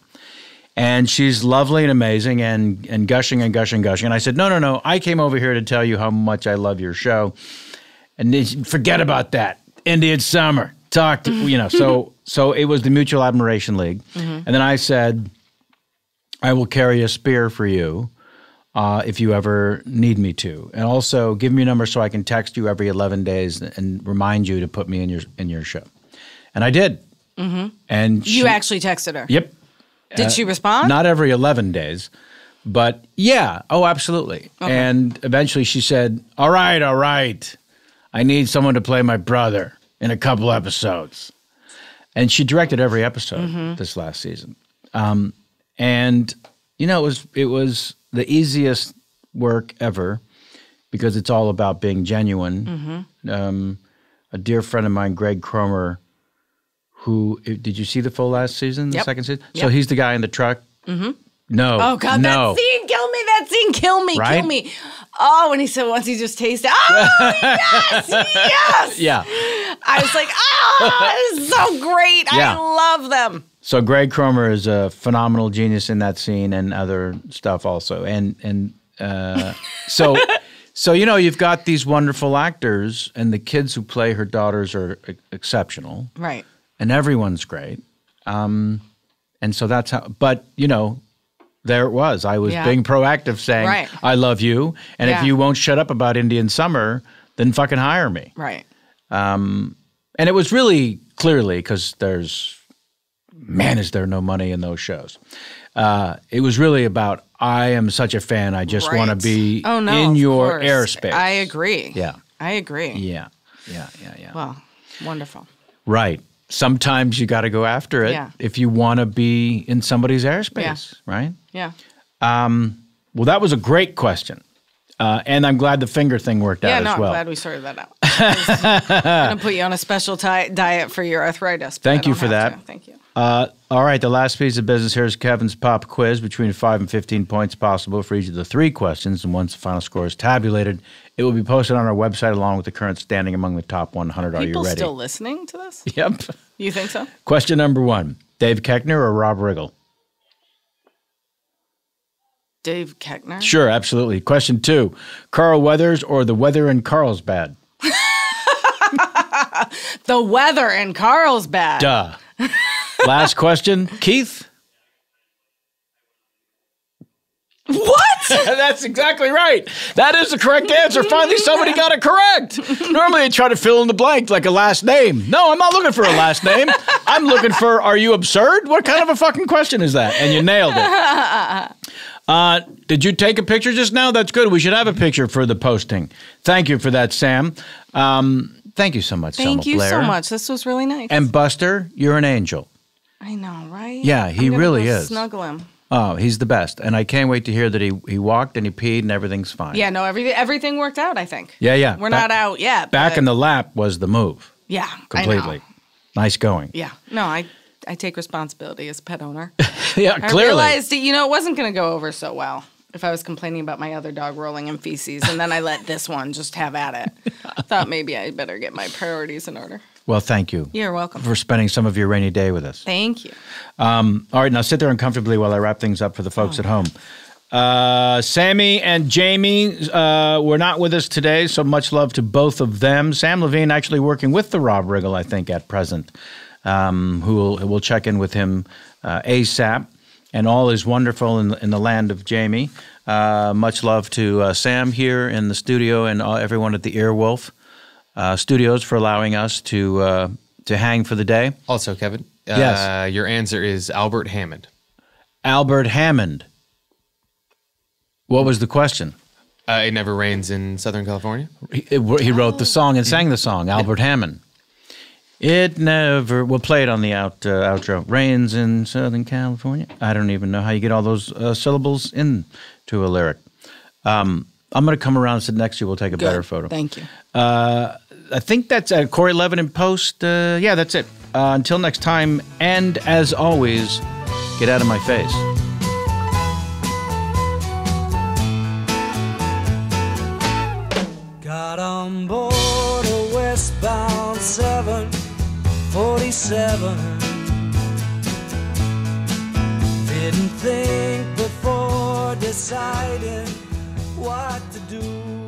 A: And she's lovely and amazing and, and gushing and gushing gushing. And I said, no, no, no. I came over here to tell you how much I love your show. And forget about that. Indian summer. Talk to, you know. So, so it was the Mutual Admiration League. Mm-hmm. And then I said, I will carry a spear for you uh, if you ever need me to. And also give me a number so I can text you every 11 days and remind you to put me in your in your show. And I did. Mm-hmm. And she, you actually
B: texted her. Yep. Did uh, she respond? Not
A: every 11 days, but yeah. Oh, absolutely. Okay. And eventually she said, All right, all right. I need someone to play my brother in a couple episodes. And she directed every episode mm-hmm. this last season. Um, and, you know, it was, it was, the easiest work ever because it's all about being genuine. Mm-hmm. Um, a dear friend of mine, Greg Cromer, who did you see the full last season, the yep. second season? Yep. So he's the guy in the truck. Mm-hmm. No. Oh God, no. that scene
B: kill me. That scene kill me. Right? Kill me. Oh, and he said once he just tasted. Oh
A: yes, yes. Yeah.
B: I was like, oh, this is so great. Yeah. I love them.
A: So Greg Cromer is a phenomenal genius in that scene and other stuff also. And and uh, so so you know you've got these wonderful actors and the kids who play her daughters are exceptional. Right. And everyone's great. Um, and so that's how but you know there it was. I was yeah. being proactive saying right. I love you and yeah. if you won't shut up about Indian Summer, then fucking hire me. Right. Um, and it was really clearly cuz there's man, is there no money in those shows? Uh, it was really about I am such a fan, I just right. want to be oh, no, in your course. airspace. I
B: agree. Yeah, I agree. Yeah, yeah, yeah, yeah. Well, wonderful.
A: Right. Sometimes you got to go after it yeah. if you want to be in somebody's airspace, yeah. right? Yeah. Um, well, that was a great question. Uh, and I'm glad the finger thing worked yeah, out no, as well. Yeah, I'm
B: glad we sorted that out.
A: I'm going
B: to put you on a special diet for your arthritis. Thank
A: you for that. To. Thank you. Uh, all right, the last piece of business here is Kevin's pop quiz. Between 5 and 15 points possible for each of the three questions. And once the final score is tabulated, it will be posted on our website along with the current standing among the top 100. People Are you ready? still
B: listening to this? Yep. You think so?
A: Question number one Dave Keckner or Rob Riggle?
B: Dave Keckner?
A: Sure, absolutely. Question two Carl Weathers or the weather in Carlsbad?
B: the weather in Carlsbad. Duh.
A: Last question, Keith. What? That's exactly right. That is the correct answer. Finally, somebody got it correct. Normally, I try to fill in the blank like a last name. No, I'm not looking for a last name. I'm looking for are you absurd? What kind of a fucking question is that? And you nailed
B: it.
A: Uh, did you take a picture just now? That's good. We should have a picture for the posting. Thank you for that, Sam. Um, thank you so much, Thank Selma you Blair. so much.
B: This was really nice. And
A: Buster, you're an angel.
B: I know, right? Yeah, he really is. Snuggle him.
A: Oh, he's the best, and I can't wait to hear that he he walked and he peed and everything's fine. Yeah,
B: no, everything everything worked out. I think.
A: Yeah, yeah. We're back, not out yet. Back in the lap was the move.
B: Yeah, completely. Nice going. Yeah. No, I I take responsibility as pet owner.
A: yeah, I clearly. I realized,
B: you know, it wasn't going to go over so well if I was complaining about my other dog rolling in feces, and then I let this one just have at it. I thought maybe I better get my priorities in order.
A: Well, thank you. You're welcome. For spending some of your rainy day with
B: us. Thank you.
A: Um, all right, now sit there uncomfortably while I wrap things up for the folks oh. at home. Uh, Sammy and Jamie uh, were not with us today, so much love to both of them. Sam Levine actually working with the Rob Riggle, I think, at present. Um, who will we'll check in with him uh, ASAP and all is wonderful in, in the land of Jamie. Uh, much love to uh, Sam here in the studio and all, uh, everyone at the Earwolf uh, Studios for allowing us to uh, to hang for the day. Also, Kevin. Uh, yes. your answer is Albert Hammond. Albert Hammond. What was the question? it never rains in Southern California. He, he wrote the song and sang the song. Albert Hammond. It never. We'll play it on the out uh, outro. Rains in Southern California. I don't even know how you get all those uh, syllables into a lyric. Um, I'm going to come around and sit next to you. We'll take a Good. better photo. Thank you. Uh, I think that's uh, Corey Levin in post. Uh, yeah, that's it. Uh, until next time, and as always, get out of my face.
B: 27. Didn't think before deciding what to do.